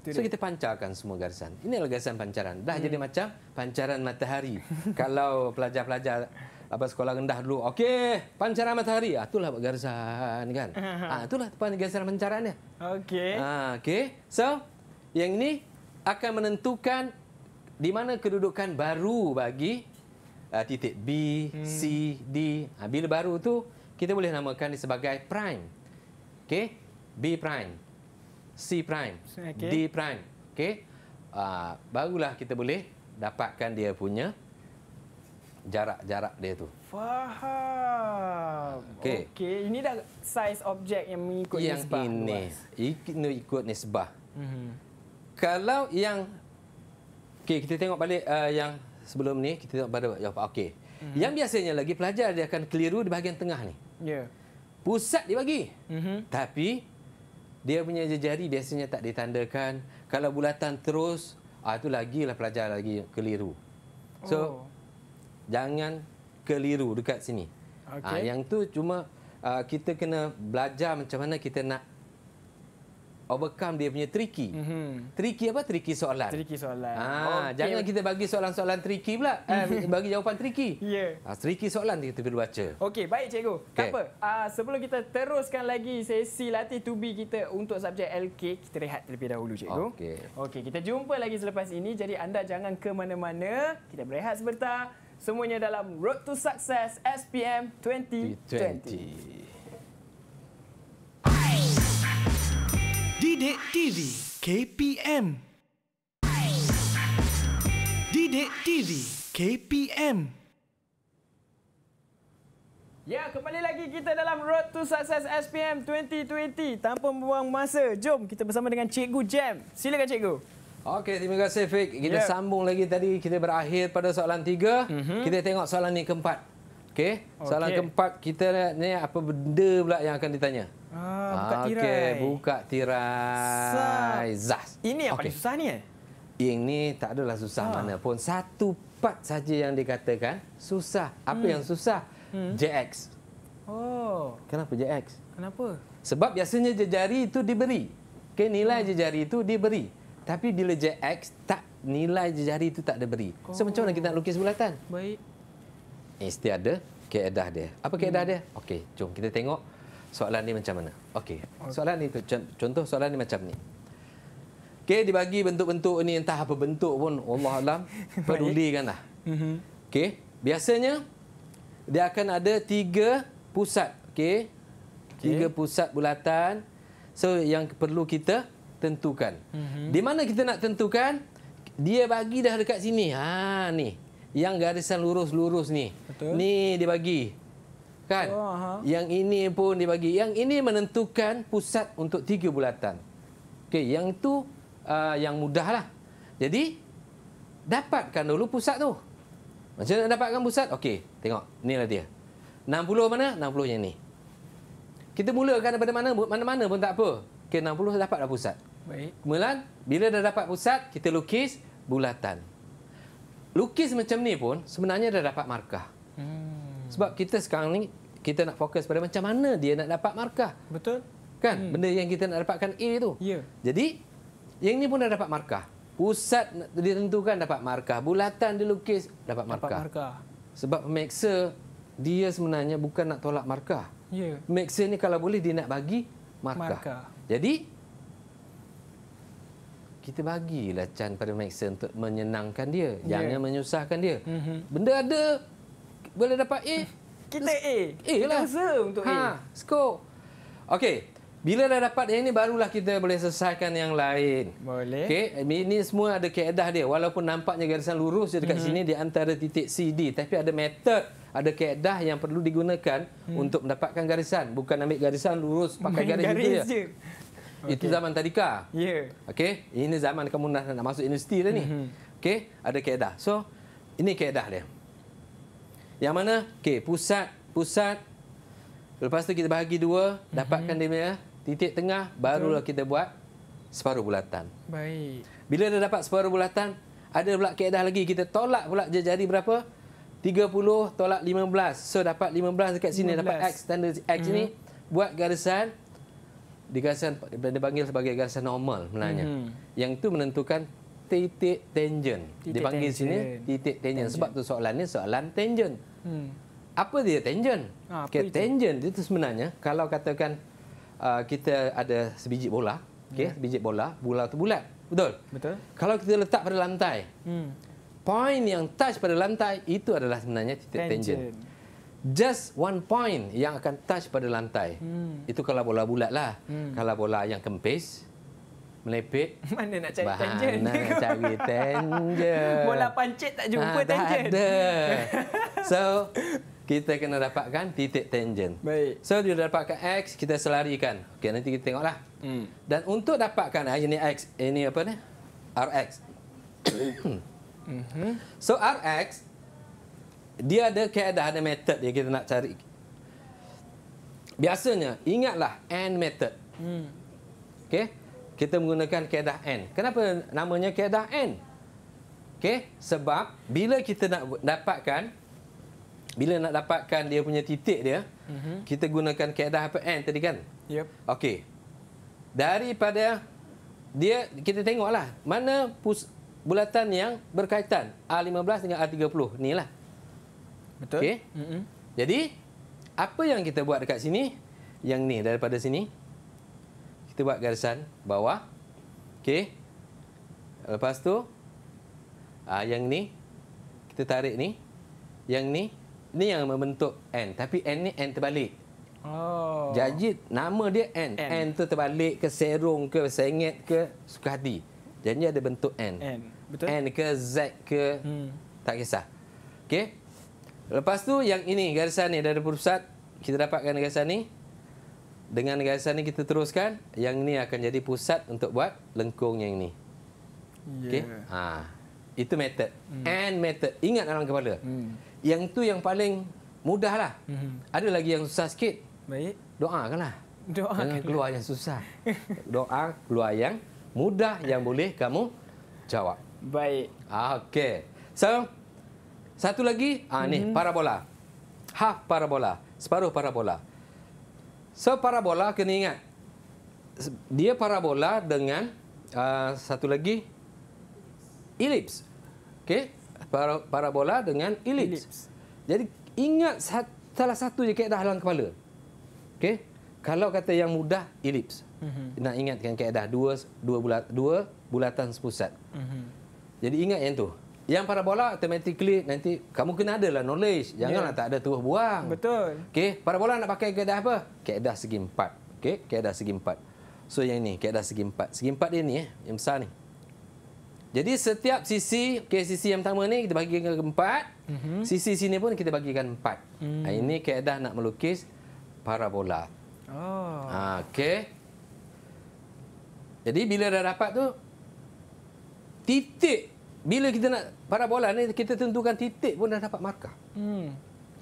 B: so, kita pancarkan semua garisan. Ini adalah garisan pancaran. Dah hmm. jadi macam pancaran matahari. Kalau pelajar-pelajar apa sekolah rendah dulu, okey, pancaran matahari. Ah, itulah garisan kan. Ah, itulah garisan pancaran pancarannya. Okey. Ah, okey. So, yang ini akan menentukan di mana kedudukan baru bagi uh, titik B, hmm. C, D. Ha, bila baru tu kita boleh namakan dia sebagai prime. Okey? B prime, C prime, okay. D prime. Okey? Uh, ah, barulah kita boleh dapatkan dia punya jarak-jarak dia tu.
A: Faham. Okey. Okay. Ini dah size objek yang mengikut yang nisbah. Yang ini.
B: Ik- ini ikut nisbah. Mm-hmm. Kalau yang... Okey, kita tengok balik uh, yang sebelum ni kita tengok pada jawapan okey. hmm Yang biasanya lagi pelajar dia akan keliru di bahagian tengah ni. Ya. Yeah. Pusat dia bagi. Mm-hmm. Tapi dia punya jari biasanya tak ditandakan. Kalau bulatan terus, ah itu lagilah pelajar lagi keliru. So oh. jangan keliru dekat sini. Okay. Ah yang tu cuma ah, kita kena belajar macam mana kita nak overcome dia punya tricky. Mm-hmm. Tricky apa? Tricky soalan. Tricky soalan. Ha, ah, okay. Jangan kita bagi soalan-soalan tricky pula. Eh, bagi jawapan tricky. Yeah. Ya. Ha, tricky soalan kita perlu baca. Okey, baik cikgu. Okay. Tak
A: apa. Uh, sebelum kita teruskan lagi sesi latih 2B kita untuk subjek LK, kita rehat terlebih dahulu cikgu. Okey. Okay, kita jumpa lagi selepas ini. Jadi anda jangan ke mana-mana. Kita berehat sebentar. Semuanya dalam Road to Success SPM 2020. 2020. Didik TV KPM Didik TV KPM Ya, kembali lagi kita dalam Road to Success SPM 2020 tanpa membuang masa. Jom kita bersama dengan
B: Cikgu Jam. Silakan Cikgu. Okey, terima kasih Fik. Kita yeah. sambung lagi tadi kita berakhir pada soalan tiga. Mm-hmm. Kita tengok soalan ni keempat. Okey. Soalan okay. keempat kita ni apa benda pula yang akan ditanya?
C: Ah, buka tirai. Okey,
B: buka tirai. Zas. Ini yang okay. paling susah ni eh? Yang ni tak adalah susah ha. mana pun. Satu part saja yang dikatakan susah. Apa hmm. yang susah? Hmm. JX.
C: Oh.
B: Kenapa JX? Kenapa? Sebab biasanya jejari itu diberi. Okay, nilai hmm. jejari itu diberi. Tapi bila JX, tak nilai jejari itu tak diberi. Oh. So, macam mana kita nak oh. lukis bulatan? Baik. Mesti ada keedah dia. Apa keedah hmm. dia? Okey, jom kita tengok soalan ni macam mana? Okey. Soalan ni contoh soalan ni macam ni. Okey, dibagi bentuk-bentuk ni entah apa bentuk pun Allah Alam pedulikanlah. Mhm. Okey. Biasanya dia akan ada tiga pusat, okey. Tiga okay. pusat bulatan. So yang perlu kita tentukan. Mm -hmm. Di mana kita nak tentukan? Dia bagi dah dekat sini. Ha ni. Yang garisan lurus-lurus ni. Betul. Ni dia bagi. Kan? Oh, uh -huh. Yang ini pun dibagi. Yang ini menentukan pusat untuk tiga bulatan. Okey, yang itu uh, yang mudahlah. Jadi dapatkan dulu pusat tu. Macam nak dapatkan pusat? Okey, tengok. Inilah dia. 60 mana? 60 yang ni. Kita mulakan daripada mana? Mana-mana pun tak apa. Okey, 60 dapatlah pusat. Baik. Kemudian bila dah dapat pusat, kita lukis bulatan. Lukis macam ni pun sebenarnya dah dapat markah. Hmm. Sebab kita sekarang ni kita nak fokus pada macam mana dia nak dapat markah. Betul. Kan? Hmm. Benda yang kita nak dapatkan A tu. Ya. Jadi yang ni pun dah dapat markah. Pusat ditentukan dapat markah. Bulatan dilukis dapat markah. Dapat markah. Sebab pemeksa dia sebenarnya bukan nak tolak markah. Ya. Pemeksa ni kalau boleh dia nak bagi markah. markah. Jadi kita bagilah can pada pemeksa untuk menyenangkan dia. Yeah. Jangan menyusahkan dia. Mm -hmm. Benda ada, bila dapat A, kita A. A lah. Kita rasa untuk ha, A. Skor. Okey. Bila dah dapat yang ini, barulah kita boleh selesaikan yang lain. Boleh. Okay. Ini semua ada keedah dia. Walaupun nampaknya garisan lurus je dekat mm -hmm. sini di antara titik C D, Tapi ada method, ada keedah yang perlu digunakan mm. untuk mendapatkan garisan. Bukan ambil garisan lurus, pakai garis, garis itu je. Itu zaman tadika. Ya. Yeah. Okey. Ini zaman kamu nak, nak masuk universiti dah ni. Mm -hmm. Okey. Ada keedah. So, ini keedah dia. Yang mana? Okey, pusat, pusat. Lepas tu kita bahagi dua, mm -hmm. dapatkan dia punya eh, titik tengah, barulah Betul. kita buat separuh bulatan. Baik. Bila dah dapat separuh bulatan, ada pula keadaan lagi. Kita tolak pula jari berapa? 30 tolak 15. So, dapat 15 dekat sini. 15. Dapat X, standard X mm -hmm. ni. Mhm. Buat garisan. Di garisan, dipanggil sebagai garisan normal sebenarnya. Mm -hmm. Yang tu menentukan titik tangent. Titik dipanggil sini titik tangent. tangent. Sebab tu soalan ni soalan tangent. Hmm. Apa dia tangent? Ha, apa okay, itu? tangent itu sebenarnya kalau katakan uh, kita ada sebiji bola, okey, yeah. Hmm. sebiji bola, bola tu bulat. Betul? Betul. Kalau kita letak pada lantai, hmm. point yang touch pada lantai itu adalah sebenarnya titik tangent. tangent. Just one point yang akan touch pada lantai. Hmm. Itu kalau bola bulat lah. Hmm. Kalau bola yang kempis, melepit. Mana nak cari Bahana tangent? Mana nak cari tangent? Bola
A: pancit tak jumpa
B: ha, tangent. ada. So, kita kena dapatkan titik tangent. Baik. So, dia dapatkan X, kita selarikan. Okey, nanti kita tengoklah. Hmm. Dan untuk dapatkan ah, ini X, ini apa ni? RX. Mhm. so, RX, dia ada keadaan, ada method dia kita nak cari. Biasanya, ingatlah and method. Hmm. Okey? kita menggunakan kaedah N. Kenapa namanya kaedah N? Okey, sebab bila kita nak dapatkan bila nak dapatkan dia punya titik dia, mm -hmm. kita gunakan kaedah apa N tadi kan? Yep. Okey. Daripada dia kita tengoklah mana pus, bulatan yang berkaitan A15 dengan A30 nilah. Betul? Okey. Mm -hmm. Jadi apa yang kita buat dekat sini yang ni daripada sini kita buat garisan bawah. Okey. Lepas tu uh, yang ni kita tarik ni. Yang ni ni yang membentuk N tapi N ni N terbalik.
C: Oh. Jadi
B: nama dia N. N. N tu terbalik ke serong ke sengit ke suka hati. Jadi ada bentuk N. N. Betul? N ke Z ke hmm. tak kisah. Okey. Lepas tu yang ini garisan ni dari pusat kita dapatkan garisan ni dengan gagasan ni kita teruskan yang ni akan jadi pusat untuk buat lengkung yang ni. Yeah. Okey. Ha. Itu method. Mm. And method. Ingat dalam kepala. Mm. Yang tu yang paling mudahlah. Mm. Ada lagi yang susah sikit. Baik. Doakanlah. Doakan. Jangan keluar yang susah. Doa keluar yang mudah yang boleh kamu jawab. Baik. Ha, okey. So satu lagi, ah ha, ni hmm. parabola. Half parabola, separuh parabola. So parabola kena ingat. Dia parabola dengan uh, satu lagi elips. Okey, parabola dengan elips. Jadi ingat salah satu je kaedah dalam kepala. Okey. Kalau kata yang mudah elips. Mm -hmm. Nak ingatkan kaedah dua dua bulat dua bulatan sepusat. Mm -hmm. Jadi ingat yang tu yang parabola automatically nanti kamu kena ada lah knowledge. Janganlah yeah. tak ada terus buang. Betul. Okey, parabola nak pakai kaedah apa? Kaedah segi empat. Okey, kaedah segi empat. So yang ini, kaedah segi empat. Segi empat dia ni eh, yang besar ni. Jadi setiap sisi, okay, sisi yang pertama ni kita bagi ke empat. Mm-hmm. Sisi sini pun kita bagikan empat. Mm. Nah, ini kaedah nak melukis parabola. Oh. Ha, okey. Jadi bila dah dapat tu, titik bila kita nak parabola ni kita tentukan titik pun dah dapat markah. Hmm.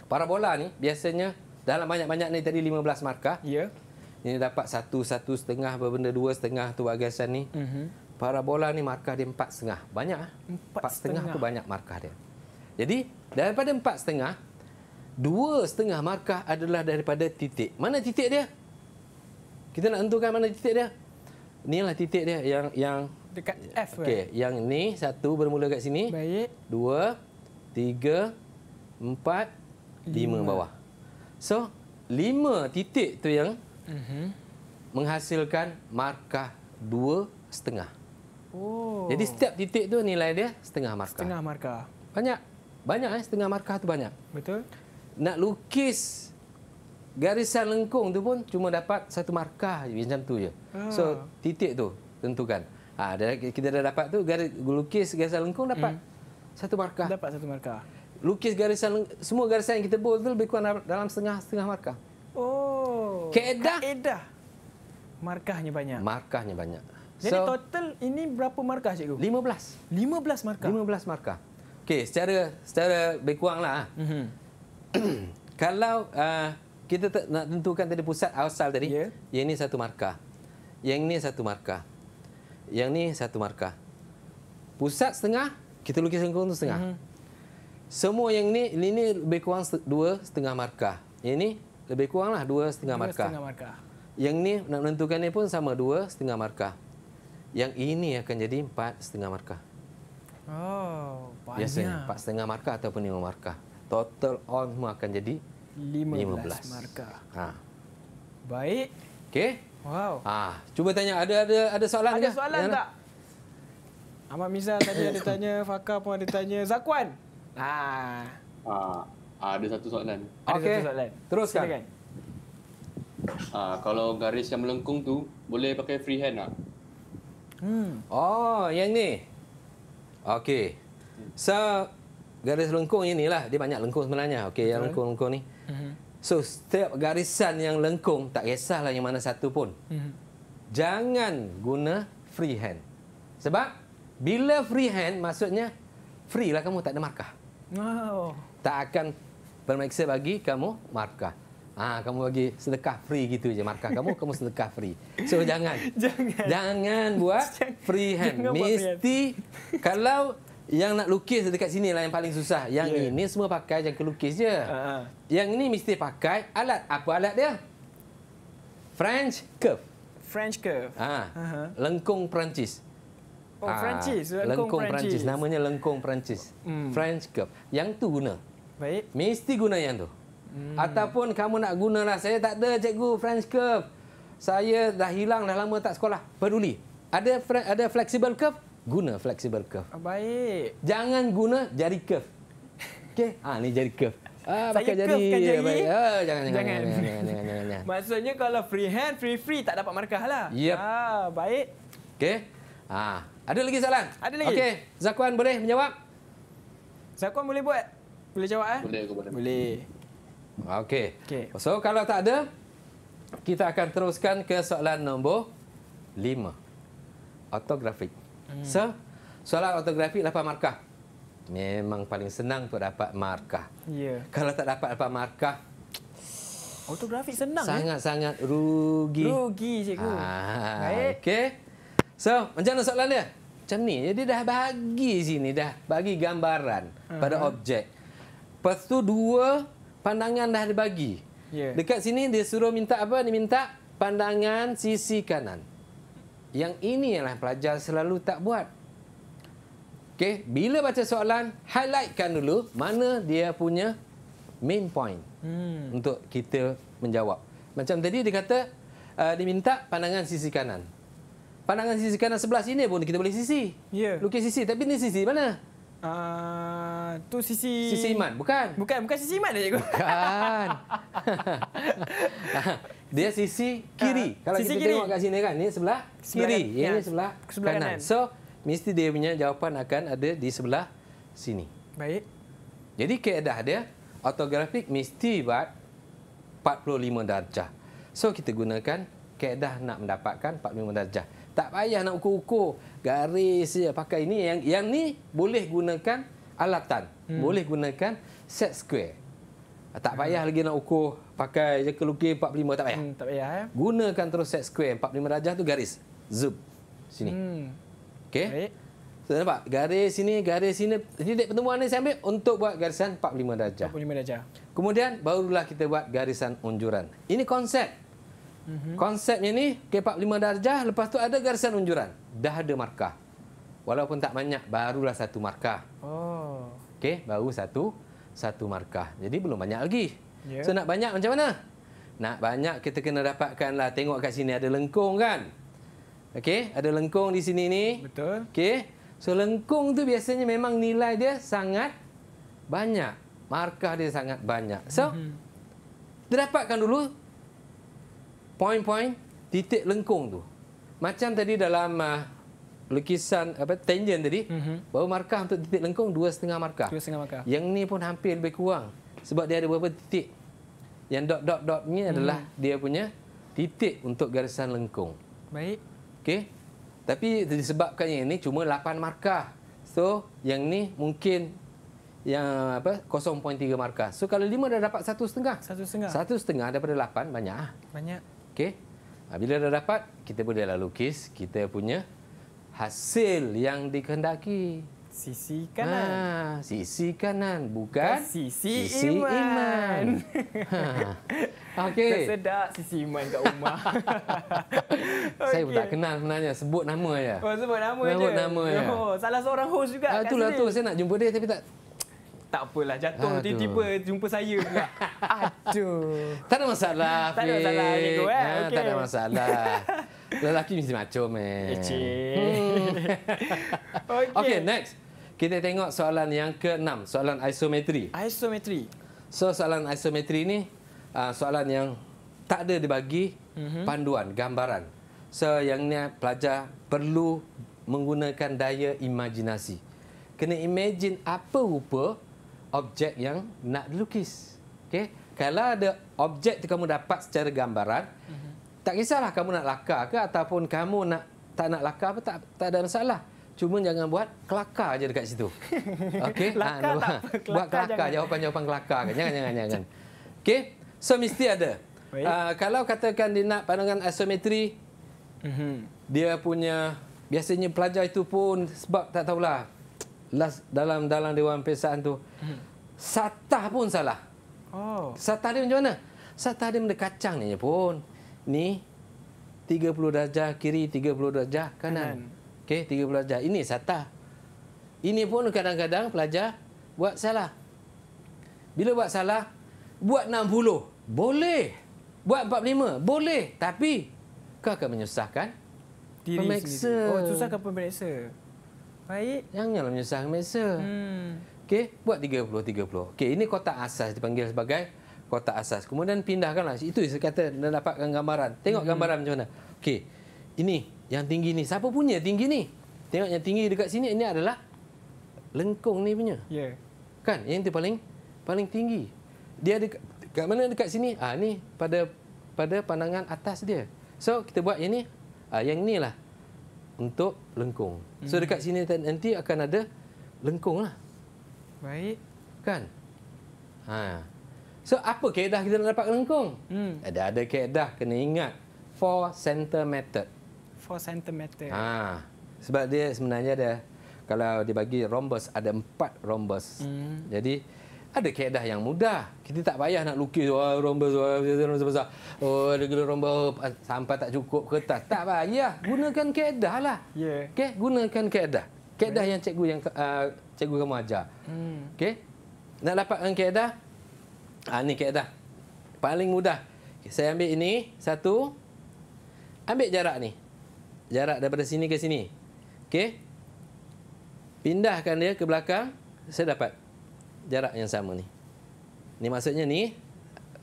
B: Parabola ni biasanya dalam banyak-banyak ni tadi 15 markah. Ya. Yeah. Ini dapat satu, satu setengah, apa dua setengah tu bagasan ni. Mm Parabola ni markah dia empat setengah. Banyak. Ah? Empat, empat setengah. tu banyak markah dia. Jadi daripada empat setengah, dua setengah markah adalah daripada titik. Mana titik dia? Kita nak tentukan mana titik dia? Inilah titik dia yang yang dekat ya. F. Okey, right? Eh? yang ni satu bermula kat sini. Baik. Dua, tiga, empat, lima, lima bawah. So, lima titik tu yang uh mhm. -huh. menghasilkan markah dua setengah.
C: Oh. Jadi
B: setiap titik tu nilai dia setengah markah. Setengah markah. Banyak. Banyak eh setengah markah tu banyak. Betul. Nak lukis garisan lengkung tu pun cuma dapat satu markah macam tu je. Ah. So titik tu tentukan. Ah, ha, kita dah dapat tu garis lukis garis lengkung dapat hmm. satu markah. Dapat satu markah. Lukis garis semua garis yang kita bold tu lebih kurang dalam setengah setengah markah.
C: Oh.
B: Kaedah. Kaedah. Markahnya banyak. Markahnya banyak. Jadi so, total ini berapa markah cikgu? 15. 15 markah. 15 markah. Okey, secara secara lebih kuranglah. Mm-hmm. Ah. Kalau uh, kita nak tentukan tadi pusat awal tadi, yeah. yang ini satu markah. Yang ini satu markah yang ni satu markah. Pusat setengah, kita lukis lengkung tu setengah. Mm-hmm. Semua yang ni, ini, ini lebih kurang dua setengah markah. Yang ini lebih kurang lah dua setengah markah. Yang ni nak menentukan ni pun sama dua setengah markah. Yang ini akan jadi empat setengah markah.
C: Oh, banyak. Biasanya empat
B: setengah markah ataupun lima markah. Total on semua akan jadi lima belas markah. Ha. Baik. okay Wow. Ha, cuba tanya ada ada ada soalan ada ke? Ada soalan
A: tak? Amat Mizal tadi ada tanya, Fakar pun ada tanya, Zakwan.
B: Ha. Ha. Ada satu soalan. Okay. satu
A: soalan. Teruskan. Silakan.
B: Ha, kalau garis yang melengkung tu boleh pakai freehand tak? Hmm. Oh, yang ni. Okey. Hmm. So garis lengkung inilah dia banyak lengkung sebenarnya. Okey, yang lengkung-lengkung ni. Mm-hmm. So setiap garisan yang lengkung tak kisahlah yang mana satu pun. Hmm. Jangan guna free hand. Sebab bila free hand maksudnya free lah kamu tak ada markah.
C: Wow.
B: Tak akan bermaksud bagi kamu markah. Ah ha, kamu bagi sedekah free gitu je markah kamu kamu sedekah free. So jangan. Jangan. Jangan buat
C: free hand. Jangan Mesti
B: free hand. kalau yang nak lukis dekat sini lah yang paling susah. Yang yeah. ini semua pakai jangka lukis je. Uh -huh. Yang ini mesti pakai alat. Apa alat dia? French curve. French curve. Ha. Uh -huh. Lengkung Perancis.
A: Oh, ha. Perancis. Lengkung, lengkung Perancis. Perancis.
B: Namanya Lengkung Perancis. Hmm. French curve. Yang tu guna. Baik. Mesti guna yang tu. Hmm. Ataupun kamu nak guna lah. Saya tak ada cikgu French curve. Saya dah hilang dah lama tak sekolah. Peduli. Ada ada flexible curve? guna flexible curve. Ah, baik. Jangan guna jari curve. Okey, ha ni jari curve. Ah, Saya pakai jari. Ya, Ha, jangan, jangan, jangan. Jangan, jangan, jangan, jangan, jangan, jangan.
A: Maksudnya kalau free hand, free free tak dapat markah lah. Yep.
B: Ah, baik. Okey. Ha, ada lagi soalan? Ada lagi. Okey, Zakwan boleh menjawab? Zakwan boleh buat. Boleh jawab eh? Boleh, boleh. Boleh. Okey. Okay. So kalau tak ada, kita akan teruskan ke soalan nombor 5. Autographic. Hmm. So, soalan autografi dapat markah. Memang paling senang untuk dapat markah. Yeah. Kalau tak dapat 8 markah,
A: autografi senang. Eh?
B: Sangat-sangat eh? rugi. Rugi, cikgu. Ah, Baik. Okay. So, macam mana soalan dia? Macam ni. Jadi eh, dah bagi sini, dah bagi gambaran uh-huh. pada objek. Lepas tu dua pandangan dah dibagi. Yeah. Dekat sini dia suruh minta apa? Dia minta pandangan sisi kanan. Yang ini ialah pelajar selalu tak buat. Okey, bila baca soalan, highlightkan dulu mana dia punya main point hmm. untuk kita menjawab. Macam tadi dia kata uh, diminta pandangan sisi kanan. Pandangan sisi kanan sebelah sini pun kita boleh sisi. Yeah. Lukis sisi, tapi ni sisi mana? Uh, tu sisi sisi iman bukan bukan bukan sisi iman dah cikgu bukan dia sisi kiri uh, kalau sisi kita kiri. tengok kat sini kan ni sebelah, kiri kan. ini ya. sebelah, sebelah kanan. so mesti dia punya jawapan akan ada di sebelah sini baik jadi keadaan dia autografik mesti buat 45 darjah so kita gunakan keadaan nak mendapatkan 45 darjah tak payah nak ukur-ukur garis je pakai ini yang yang ni boleh gunakan alatan. Hmm. Boleh gunakan set square. Tak payah hmm. lagi nak ukur pakai je kelukir 45 tak payah. Hmm, tak payah ya. Gunakan terus set square 45 darjah tu garis. Zoom. Sini. Hmm. Okey. Saya so, nampak garis sini, garis sini. Titik pertemuan ni saya ambil untuk buat garisan 45 darjah. 45 darjah. Kemudian barulah kita buat garisan unjuran. Ini konsep. Mhm. Konsepnya ni K45 darjah lepas tu ada garisan unjuran. Dah ada markah. Walaupun tak banyak barulah satu markah.
C: Oh.
B: Okey, baru satu satu markah. Jadi belum banyak lagi. Yeah. So nak banyak macam mana? Nak banyak kita kena dapatkan lah tengok kat sini ada lengkung kan? Okay, ada lengkung di sini ni. Betul. Okey. So lengkung tu biasanya memang nilai dia sangat banyak. Markah dia sangat banyak. So mm -hmm. Dapatkan dulu Poin-poin, titik lengkung tu. Macam tadi dalam uh, lukisan apa tangent tadi, mm-hmm. baru markah untuk titik lengkung 2.5 markah. 2.5 markah. Yang ni pun hampir lebih kurang sebab dia ada beberapa titik. Yang dot dot dot ni mhm. adalah mm. dia punya titik untuk garisan lengkung. Baik. Okey. Tapi disebabkan yang ini cuma 8 markah. So, yang ni mungkin yang apa 0.3 markah. So kalau 5 dah dapat 1.5. 1.5. 1.5 daripada 8 banyak
C: ah. Banyak.
B: Okey. Ah, bila dah dapat, kita bolehlah lukis kita punya hasil yang dikehendaki. Sisi kanan. Ha, sisi kanan, bukan sisi, sisi iman. iman. Ha. Okey. Tersedak
A: sisi iman kat rumah.
B: okay. Saya pun tak kenal sebenarnya. Sebut nama je. Oh, sebut nama je. Oh, salah seorang host juga ha, kat Itulah tu, saya nak jumpa dia tapi tak
A: tak apalah jatuh Aduh. tiba-tiba jumpa saya pula. Aduh. Tak ada masalah. tak ada
B: masalah. Eh? Ya, okay. Nah, tak ada masalah. Lelaki mesti macam eh. eh hmm. okay. next. Kita tengok soalan yang ke-6. Soalan isometri. Isometri. So, soalan isometri ni ah, soalan yang tak ada dibagi mhm. panduan, gambaran. So, yang ni pelajar perlu menggunakan daya imajinasi. Kena imagine apa rupa objek yang nak lukis, Okey. Kalau ada objek tu kamu dapat secara gambaran, uh-huh. tak kisahlah kamu nak lakar ke ataupun kamu nak tak nak lakar apa tak tak ada masalah. Cuma jangan buat kelakar aja dekat situ.
C: Okey. ha, tak apa. Kelakar kelakar
B: jawapan-jawapan kelakar kan. Jangan jangan jangan. Okey. So mesti ada. Uh, kalau katakan dia nak pandangan asimetri, uh-huh. Mhm. dia punya biasanya pelajar itu pun sebab tak tahulah last dalam dalam dewan pesaan tu hmm. sata pun salah oh satah dia macam mana Sata dia benda kacang ni pun ni 30 darjah kiri 30 darjah kanan okey 30 darjah ini sata. ini pun kadang-kadang pelajar buat salah bila buat salah buat 60 boleh buat 45 boleh tapi kau akan menyusahkan pemeriksa. sendiri oh susahkan
A: pemeriksa
B: Baik. Janganlah menyusahkan mesa. Hmm. Okay, buat 30 30. Okay, ini kotak asas dipanggil sebagai kotak asas. Kemudian pindahkanlah. Itu saya kata nak dapatkan gambaran. Tengok hmm. gambaran macam mana. Okay, Ini yang tinggi ni. Siapa punya tinggi ni? Tengok yang tinggi dekat sini ini adalah lengkung ni punya. Ya. Yeah. Kan? Yang itu paling paling tinggi. Dia ada dekat mana dekat sini? Ah ha, ni pada pada pandangan atas dia. So kita buat yang ni. Ah yang inilah untuk lengkung. Mm. So hmm. dekat sini nanti akan ada lengkung lah. Baik. Kan? Ha. So apa kaedah kita nak dapat lengkung? Mm. Ada ada kaedah kena ingat four center method.
A: Four center method. Ha.
B: Sebab dia sebenarnya ada kalau dibagi rombus ada empat rombus. Mm. Jadi ada keadaan yang mudah. Kita tak payah nak lukis wah rombas wah besar. Oh ada gila rombas oh, sampai tak cukup kertas. Tak payah. Gunakan keadaan lah. Ya. Yeah. Okey, gunakan keadaan. Keadaan yang cikgu yang uh, cikgu kamu ajar. Hmm. Okey. Nak dapatkan keadaan? Ha, ah ni Paling mudah. Okay, saya ambil ini satu. Ambil jarak ni. Jarak daripada sini ke sini. Okay. Pindahkan dia ke belakang. Saya dapat jarak yang sama ni. Ni maksudnya ni.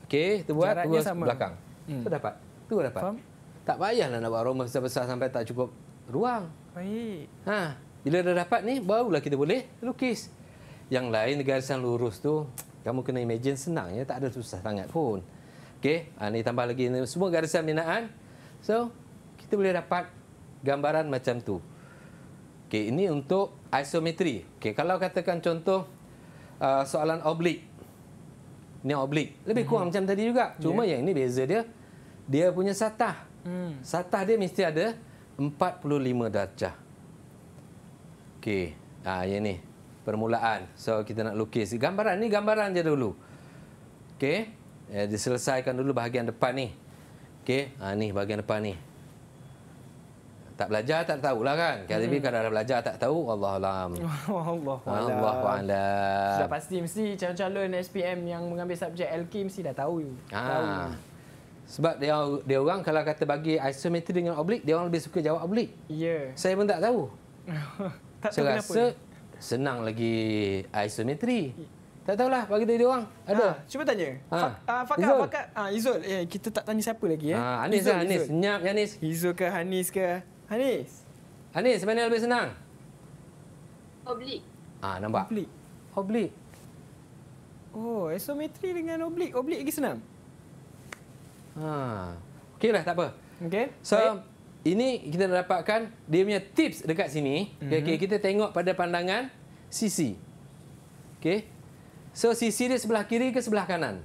B: Okey, tu buat terus belakang. Hmm. Tu dapat. Tu dapat. Faham? Tak payahlah nak buat rumah besar-besar sampai tak cukup ruang. Baik. Ha, bila dah dapat ni barulah kita boleh lukis. Yang lain garisan lurus tu kamu kena imagine senang ya, tak ada susah sangat pun. Okey, ha, ni tambah lagi semua garisan binaan. So, kita boleh dapat gambaran macam tu. Okey, ini untuk isometri. Okey, kalau katakan contoh Uh, soalan oblik. Ini oblik. Lebih kurang hmm. macam tadi juga. Cuma yeah. yang ini beza dia. Dia punya satah. Hmm. Satah dia mesti ada 45 darjah. Okey. Ah, yang ini. Permulaan. So, kita nak lukis. Gambaran. Ini gambaran je dulu. Okey. Eh, diselesaikan dulu bahagian depan ni. Okey. Ah, ni bahagian depan ni tak belajar tak tahu lah kan. Kalau hmm. kalau dah belajar tak tahu Allah alam.
A: Allah alam. Allah
B: alam. Sudah
A: pasti mesti calon-calon SPM yang mengambil subjek LK mesti dah tahu. Ha.
B: Sebab dia, dia orang kalau kata bagi isometri dengan oblik, dia orang lebih suka jawab oblik. Ya. Yeah. Saya pun tak tahu. tak Saya tahu rasa kenapa. senang lagi isometri.
A: Tak tahulah bagi dia orang. Ada. Ha, cuba tanya. Ha. Ah. Fak, uh, Fakar, Izzul. Fakar. Uh, Izul. Eh, kita tak tanya siapa
B: lagi. Eh? Ha, Anis Izzul, lah, Anis. Senyap, Anis. Izzul ke Hanis ke? Hanis. Hanis, mana lebih senang? Oblik. Ah, nampak? Oblik. Oblik.
A: Oh, isometri dengan oblik. Oblik lagi senang.
B: Ha. Ah. Okeylah, tak apa. Okey. So, Baik. ini kita dapatkan dia punya tips dekat sini. Mm -hmm. Okey, kita tengok pada pandangan sisi. Okey. So, sisi dia sebelah kiri ke sebelah kanan?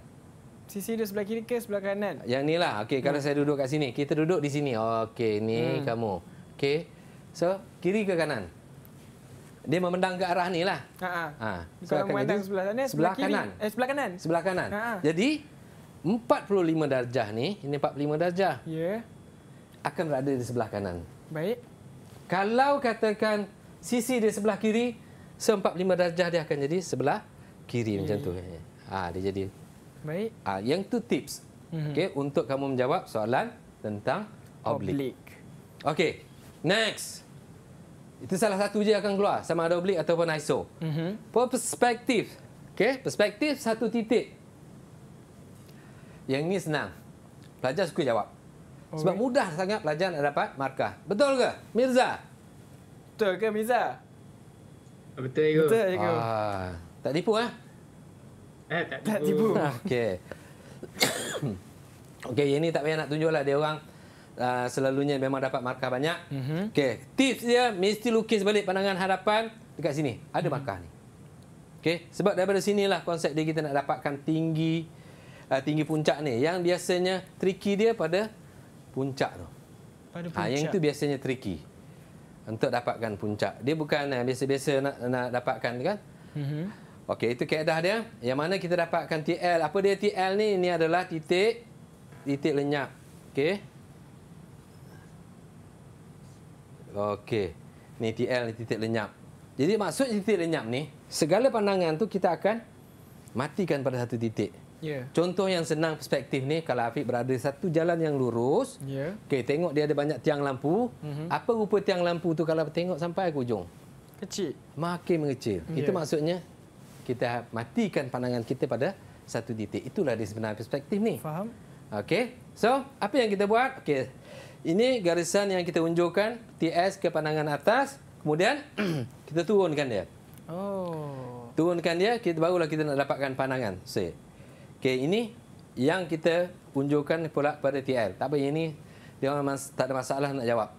A: Sisi dia sebelah kiri ke sebelah kanan?
B: Yang inilah. Okey, kalau hmm. saya duduk kat sini, kita duduk di sini. Okey, ni hmm. kamu. Okey. So, kiri ke kanan? Dia memandang ke arah ni lah. Ha, ha. ha. So, jadi, sebelah, sana, sebelah, kiri. Kanan. Eh, sebelah kanan. Sebelah kanan. Ha, ha. Jadi, 45 darjah ni, ini 45 darjah. Ya. Yeah. Akan berada di sebelah kanan. Baik. Kalau katakan sisi dia sebelah kiri, so 45 darjah dia akan jadi sebelah kiri okay. Ya. macam tu. Ha, dia jadi. Baik. Ha, yang tu tips. Mm -hmm. Okey, untuk kamu menjawab soalan tentang oblik. Oblik. Okey. Next. Itu salah satu je akan keluar sama ada oblik ataupun iso. Mhm. Mm perspektif. Okey, perspektif satu titik. Yang ini senang. Pelajar suka jawab. Okay. Sebab mudah sangat pelajar nak dapat markah. Betul ke, Mirza? Betul ke, Mirza? Betul ego. Betul ego. Ah, tak tipu ah.
A: Ha? Eh, tak tipu. Tak tipu.
B: Okey. Okey, yang tak payah nak tunjuklah dia orang uh, selalunya memang dapat markah banyak. Mm -hmm. Okey, tips dia mesti lukis balik pandangan harapan dekat sini. Ada mm -hmm. markah ni. Okey, sebab daripada sinilah konsep dia kita nak dapatkan tinggi uh, tinggi puncak ni yang biasanya tricky dia pada puncak tu.
C: Pada ah, puncak. Ha, yang itu
B: biasanya tricky. Untuk dapatkan puncak. Dia bukan biasa-biasa uh, nak nak dapatkan kan? Mm -hmm. Okey, itu kaedah dia. Yang mana kita dapatkan TL? Apa dia TL ni? Ini adalah titik titik lenyap. Okey. Okey. Ni TL ni titik lenyap. Jadi maksud titik lenyap ni, segala pandangan tu kita akan matikan pada satu titik. Yeah. Contoh yang senang perspektif ni kalau Afiq berada satu jalan yang lurus, yeah. okay, tengok dia ada banyak tiang lampu. Mm-hmm. Apa rupa tiang lampu tu kalau tengok sampai ke ujung? Kecil. Makin mengecil. Yeah. Itu maksudnya kita ha- matikan pandangan kita pada satu titik. Itulah dia sebenarnya perspektif ni. Faham? Okey. So, apa yang kita buat? Okey. Ini garisan yang kita unjukkan TS ke pandangan atas. Kemudian kita turunkan dia.
C: Oh.
B: Turunkan dia, kita barulah kita nak dapatkan pandangan. So, okay, ini yang kita unjukkan pula pada TL. Tak apa, ini dia memang tak ada masalah nak jawab.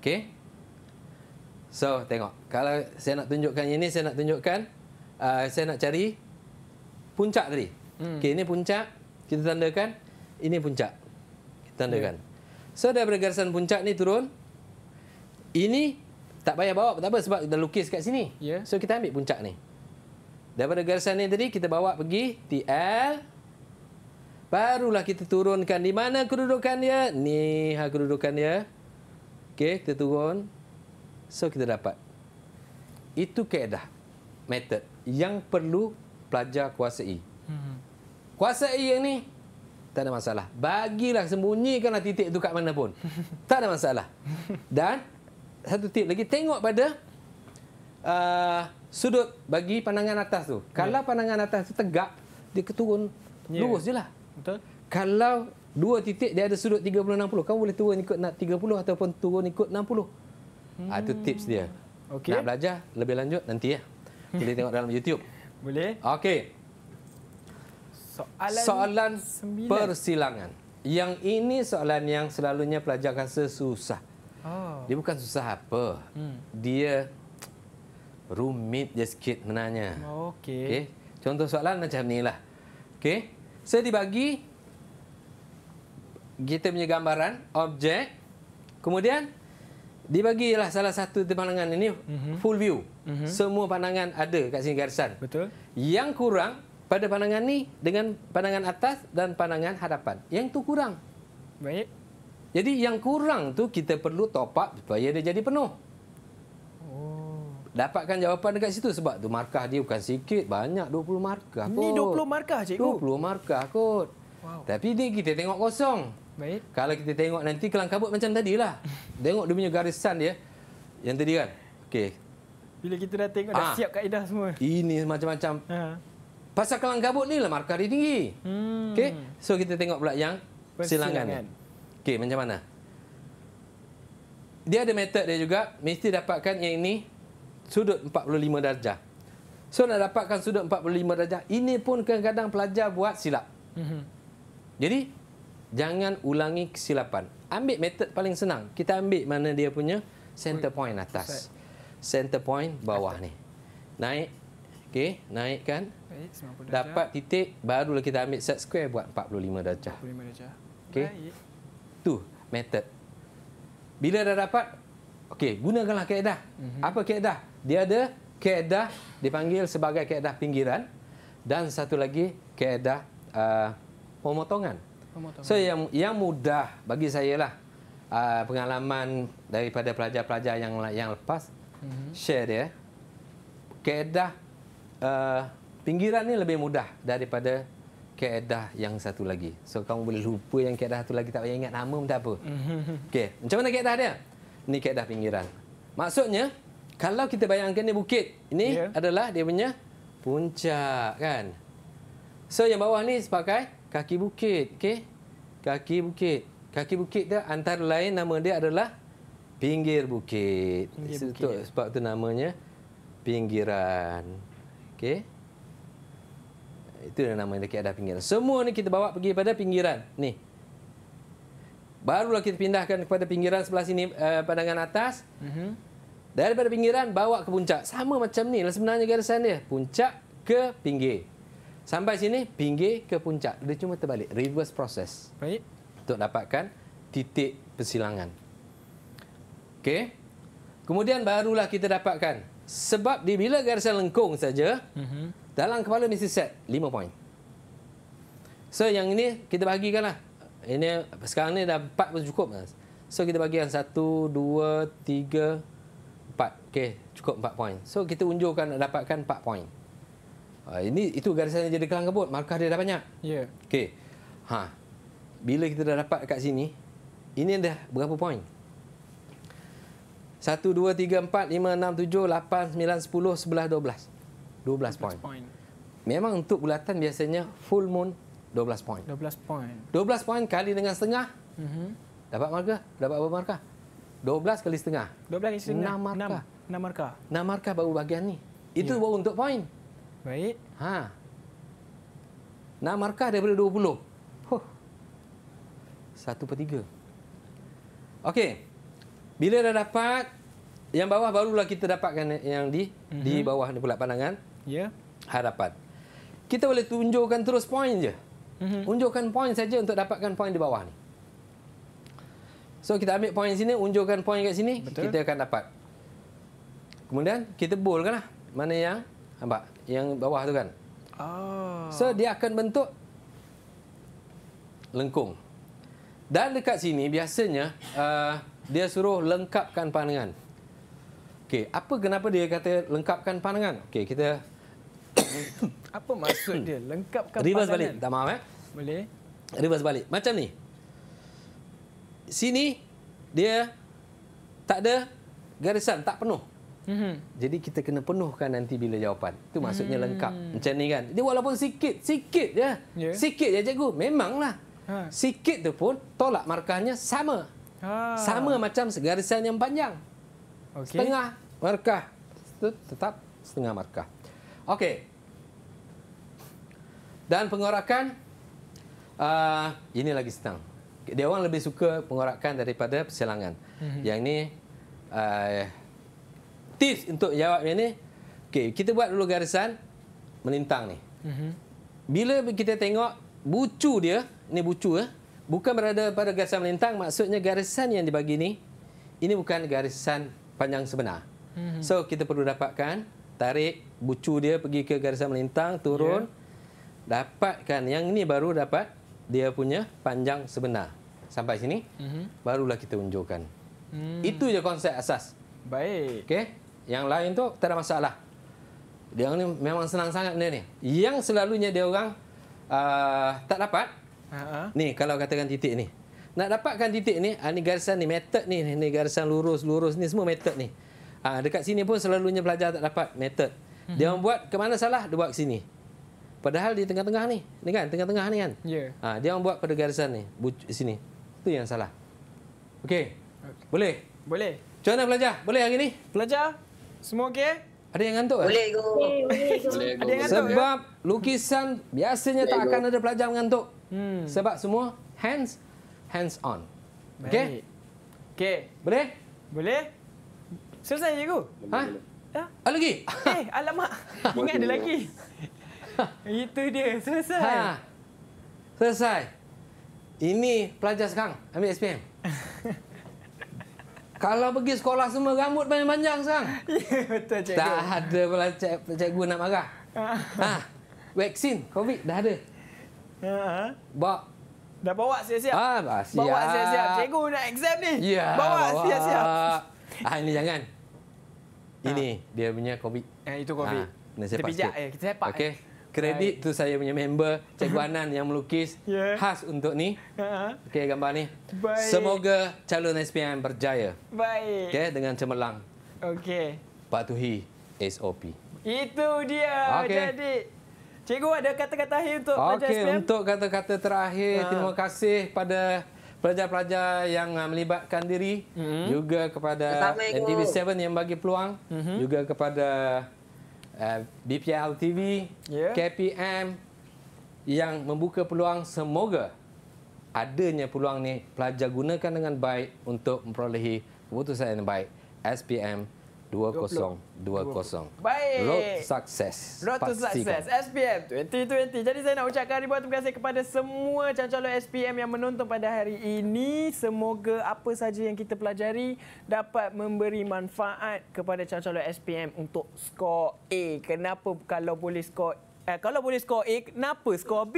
B: Okay. So, tengok. Kalau saya nak tunjukkan ini, saya nak tunjukkan. Uh, saya nak cari puncak tadi. Hmm. Okay, ini puncak. Kita tandakan. Ini puncak
C: tandakan. Yeah.
B: So daripada garisan puncak ni turun. Ini tak payah bawa tak apa sebab dah lukis kat sini. Yeah. So kita ambil puncak ni. Daripada garisan ni tadi kita bawa pergi TL barulah kita turunkan di mana kedudukan dia? Ni ha kedudukan dia. Okey, kita turun. So kita dapat. Itu kaedah method yang perlu pelajar kuasai. Hmm. Kuasai yang ni tak ada masalah. Bagilah sembunyikanlah titik itu kat mana pun. Tak ada masalah. Dan satu tip lagi tengok pada uh, sudut bagi pandangan atas tu. Kalau yeah. pandangan atas tu tegak, dia keturun yeah. lurus jelah. Betul? Kalau dua titik dia ada sudut 30 60, kamu boleh turun ikut nak 30 ataupun turun ikut 60. Ah hmm. itu tips dia. Okey. Nak belajar lebih lanjut nanti ya. Boleh tengok dalam YouTube. Boleh. Okey soalan, soalan persilangan. Yang ini soalan yang selalunya pelajar akan sesusah. Oh. Dia bukan susah apa. Hmm. Dia rumit je sikit menanya. Okey. Okay. Contoh soalan macam ni lah. Okay, Saya so, dibagi kita punya gambaran objek. Kemudian dibagilah salah satu pandangan ini mm-hmm. full view. Mm-hmm. Semua pandangan ada kat sini garisan. Betul. Yang kurang pada pandangan ni dengan pandangan atas dan pandangan hadapan. Yang tu kurang. Baik. Jadi yang kurang tu kita perlu top up supaya dia jadi penuh. Oh. Dapatkan jawapan dekat situ sebab tu markah dia bukan sikit, banyak 20 markah kot. Ini 20 markah cikgu. 20 markah kot. Wow. Tapi ni kita tengok kosong. Baik. Kalau kita tengok nanti kelang kabut macam tadi lah. tengok dia punya garisan dia. Yang tadi kan. Okey. Bila kita dah tengok ha. dah ah. siap kaedah semua. Ini macam-macam. Ha. Pasal kelang kabut ni lah markah dia tinggi. Hmm. Okey. So kita tengok pula yang persilangan. Okey, macam mana? Dia ada method dia juga, mesti dapatkan yang ini sudut 45 darjah. So nak dapatkan sudut 45 darjah, ini pun kadang-kadang pelajar buat silap. Hmm. Jadi jangan ulangi kesilapan. Ambil method paling senang. Kita ambil mana dia punya center point atas. Center point bawah ni. Naik. Okey, naikkan.
C: Baik, dapat darjah.
B: titik barulah kita ambil set square buat 45 darjah. 45 darjah. Okey. Tu method. Bila dah dapat okey, gunakanlah kaedah. Mm -hmm. Apa kaedah? Dia ada kaedah dipanggil sebagai kaedah pinggiran dan satu lagi kaedah uh, pemotongan. Pemotongan. So yang yang mudah bagi saya lah uh, pengalaman daripada pelajar-pelajar yang yang lepas mm -hmm. share dia. Kaedah uh, pinggiran ni lebih mudah daripada keedah yang satu lagi. So kamu boleh lupa yang keedah satu lagi tak payah ingat nama pun tak apa. Okey, macam mana keedah dia? Ni keedah pinggiran. Maksudnya kalau kita bayangkan ni bukit, ini yeah. adalah dia punya puncak kan. So yang bawah ni sebagai kaki bukit, okey. Kaki bukit. Kaki bukit dia antara lain nama dia adalah pinggir bukit. Pinggir bukit. Sebab tu namanya pinggiran. Okey. Itu yang nama dekat ada pinggiran. Semua ni kita bawa pergi pada pinggiran. Ni. Barulah kita pindahkan kepada pinggiran sebelah sini uh, pandangan atas. Mm-hmm. Daripada pinggiran bawa ke puncak. Sama macam ni lah sebenarnya garisan dia. Puncak ke pinggir. Sampai sini pinggir ke puncak. Dia cuma terbalik. Reverse process. Baik. Untuk dapatkan titik persilangan. Okey. Kemudian barulah kita dapatkan. Sebab di bila garisan lengkung saja, mm-hmm. Dalam kepala mesti set 5 poin. So yang ini kita bagikanlah. Ini sekarang ni dah 4 pun cukup. So kita bagi yang 1 2 3 empat. Okey, cukup empat poin. So kita unjurkan nak dapatkan empat poin. Uh, ah, ini itu garisan jadi kelang kebut. Markah dia dah banyak. Ya. Yeah. Okey. Ha. Bila kita dah dapat kat sini, ini dah berapa poin? 1 2 3 4 5 6 7 8 9 10 11 12. 12, point. point. Memang untuk bulatan biasanya full moon 12 point.
C: 12 point.
B: 12 point kali dengan setengah. Mm-hmm. Dapat markah? Dapat berapa markah? 12 kali setengah. 12 kali setengah. 6 markah. 6, 6 markah. 6 markah baru bahagian ni. Itu yeah. baru untuk point. Baik. Ha. 6 markah daripada 20. Huh. Satu per tiga. Okey. Bila dah dapat yang bawah barulah kita dapatkan yang di mm-hmm. di mhm. bawah ni pula pandangan. Ya. Harapan. Kita boleh tunjukkan terus poin je. Mm-hmm. Unjukkan poin saja untuk dapatkan poin di bawah ni. So kita ambil poin sini, unjukkan poin kat sini, Betul. kita akan dapat. Kemudian kita bolkanlah mana yang nampak yang bawah tu kan. Oh. So dia akan bentuk lengkung. Dan dekat sini biasanya uh, dia suruh lengkapkan pandangan. Okey, apa kenapa dia kata lengkapkan pandangan? Okey, kita Apa maksud dia? Lengkapkan Reverse balik. Tak maaf eh. Boleh. Reverse balik. Macam ni. Sini dia tak ada garisan, tak penuh. Mm-hmm. Jadi kita kena penuhkan nanti bila jawapan. Itu maksudnya mm-hmm. lengkap. Macam ni kan. Dia walaupun sikit, sikit je. Yeah. Sikit je cikgu. Memanglah. Ha. Sikit tu pun tolak markahnya sama.
C: Ha. Sama
B: macam garisan yang panjang. Okay. Setengah markah. Tetap setengah markah. Okey dan pengorakan uh, ini lagi senang. Dia orang lebih suka pengorakan daripada persilangan. Mm-hmm. Yang ini uh, tips untuk jawab yang ini. Okay, kita buat dulu garisan melintang ni. Mm-hmm. Bila kita tengok bucu dia, ni bucu Eh, bukan berada pada garisan melintang, maksudnya garisan yang dibagi ni ini bukan garisan panjang sebenar. Mm-hmm. So kita perlu dapatkan tarik bucu dia pergi ke garisan melintang, turun yeah dapatkan yang ini baru dapat dia punya panjang sebenar. Sampai sini, mm-hmm. barulah kita unjukkan. Mm. Itu je konsep asas. Baik. okay Yang lain tu tak ada masalah. Dia ni memang senang sangat dia ni. Yang selalunya dia orang uh, tak dapat. Uh-huh. Ni kalau katakan titik ni. Nak dapatkan titik ni, ah, ni garisan ni, method ni, ni garisan lurus-lurus ni, semua method ni. Uh, dekat sini pun selalunya pelajar tak dapat method. Mm-hmm. Dia mhm. orang buat ke mana salah, dia buat ke sini. Padahal di tengah-tengah nih, ni kan, tengah-tengah ni kan. Yeah. Ha, dia orang buat pada garisan ni, sini. Itu yang salah. Okey. Okay. Boleh? Boleh. Macam nak pelajar? Boleh hari ni? Pelajar, semua okey? Eh? Ada yang ngantuk? Boleh, go. Ada yang ngantuk, ya? Sebab ya? lukisan biasanya tak akan ada pelajar mengantuk. Hmm. Sebab semua hands, hands on. Okey? Okey. Boleh? Boleh. Selesai, cikgu? Ha? Ya? Ah, lagi? Eh, alamak. Ingat ada lagi. Itu dia. Selesai. Ha. Selesai. Ini pelajar sekarang. Ambil SPM. Kalau pergi sekolah semua rambut panjang-panjang sekarang. Ya, betul cikgu. Tak ada pula cik, cikgu nak marah. Ha. Vaksin COVID dah ada. Ha. ha. Bawa. Dah bawa siap-siap. Ah, bawa siap-siap. Cikgu nak
A: exam ni. Ya, bawa siap-siap.
B: Ah, ini jangan. Ini ha. dia punya COVID. Eh, itu COVID. Ha. Kita pijak. Eh, kita sepak. Okay. Eh. Kredit tu saya punya member Cikgu Anan yang melukis yeah. khas untuk ni. Uh-huh. Okey gambar ni. Baik. Semoga calon SPM berjaya.
A: Baik. Okey
B: dengan cemerlang. Okey. Patuhi SOP. Itu dia. Okay. Jadi Cikgu ada kata-kata akhir untuk pelajar okay, SPM? untuk kata-kata terakhir, ha. terima kasih kepada pelajar-pelajar yang ah, melibatkan diri, mm-hmm. juga kepada NTV7 yang bagi peluang, mm-hmm. juga kepada Eh, BPL TV, yeah. KPM yang membuka peluang semoga adanya peluang ni pelajar gunakan dengan baik untuk memperolehi keputusan yang baik SPM Dua kosong. Dua kosong. Baik. Road success. Road to success.
A: SPM 2020. Jadi saya nak ucapkan ribuan terima kasih kepada semua calon-calon SPM yang menonton pada hari ini. Semoga apa saja yang kita pelajari dapat memberi manfaat kepada calon-calon SPM untuk skor A. Kenapa kalau boleh skor Eh, kalau boleh skor A, kenapa skor B?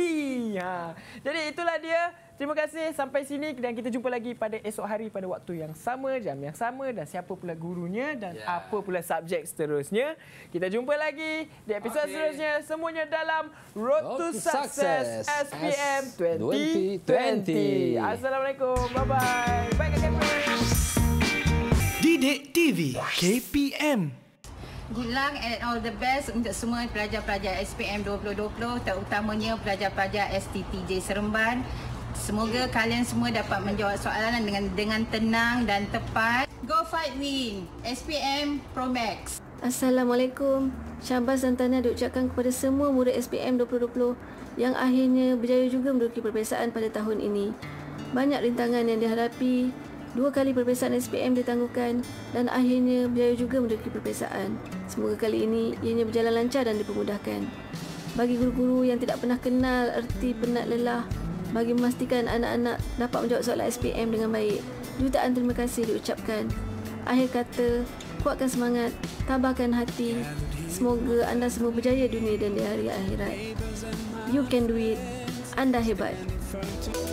A: Ha. Jadi itulah dia. Terima kasih sampai sini dan kita jumpa lagi pada esok hari pada waktu yang sama, jam yang sama dan siapa pula gurunya dan yeah. apa pula subjek seterusnya. Kita jumpa lagi di episod okay. seterusnya semuanya dalam Road, Road to, Success, Success. SPM 2020. 2020. Assalamualaikum. Bye-bye. Bye, -bye. Didik TV KPM good luck and all the best untuk semua pelajar-pelajar SPM 2020 terutamanya pelajar-pelajar STTJ Seremban. Semoga kalian semua dapat menjawab soalan dengan dengan tenang dan tepat. Go fight win.
B: SPM Promax. Assalamualaikum. Syabas dan tanya diucapkan kepada semua murid SPM 2020 yang akhirnya berjaya juga menduduki perpisahan pada tahun ini. Banyak rintangan yang dihadapi Dua kali peperiksaan SPM ditangguhkan dan akhirnya beliau juga mendekati peperiksaan. Semoga kali ini ianya berjalan lancar dan dipermudahkan. Bagi guru-guru yang tidak pernah kenal erti penat lelah bagi memastikan anak-anak
C: dapat menjawab soalan SPM dengan baik, jutaan terima kasih diucapkan. Akhir kata, kuatkan semangat, tabahkan hati. Semoga anda semua berjaya dunia dan di hari akhirat. You can do it. Anda hebat. Thank you.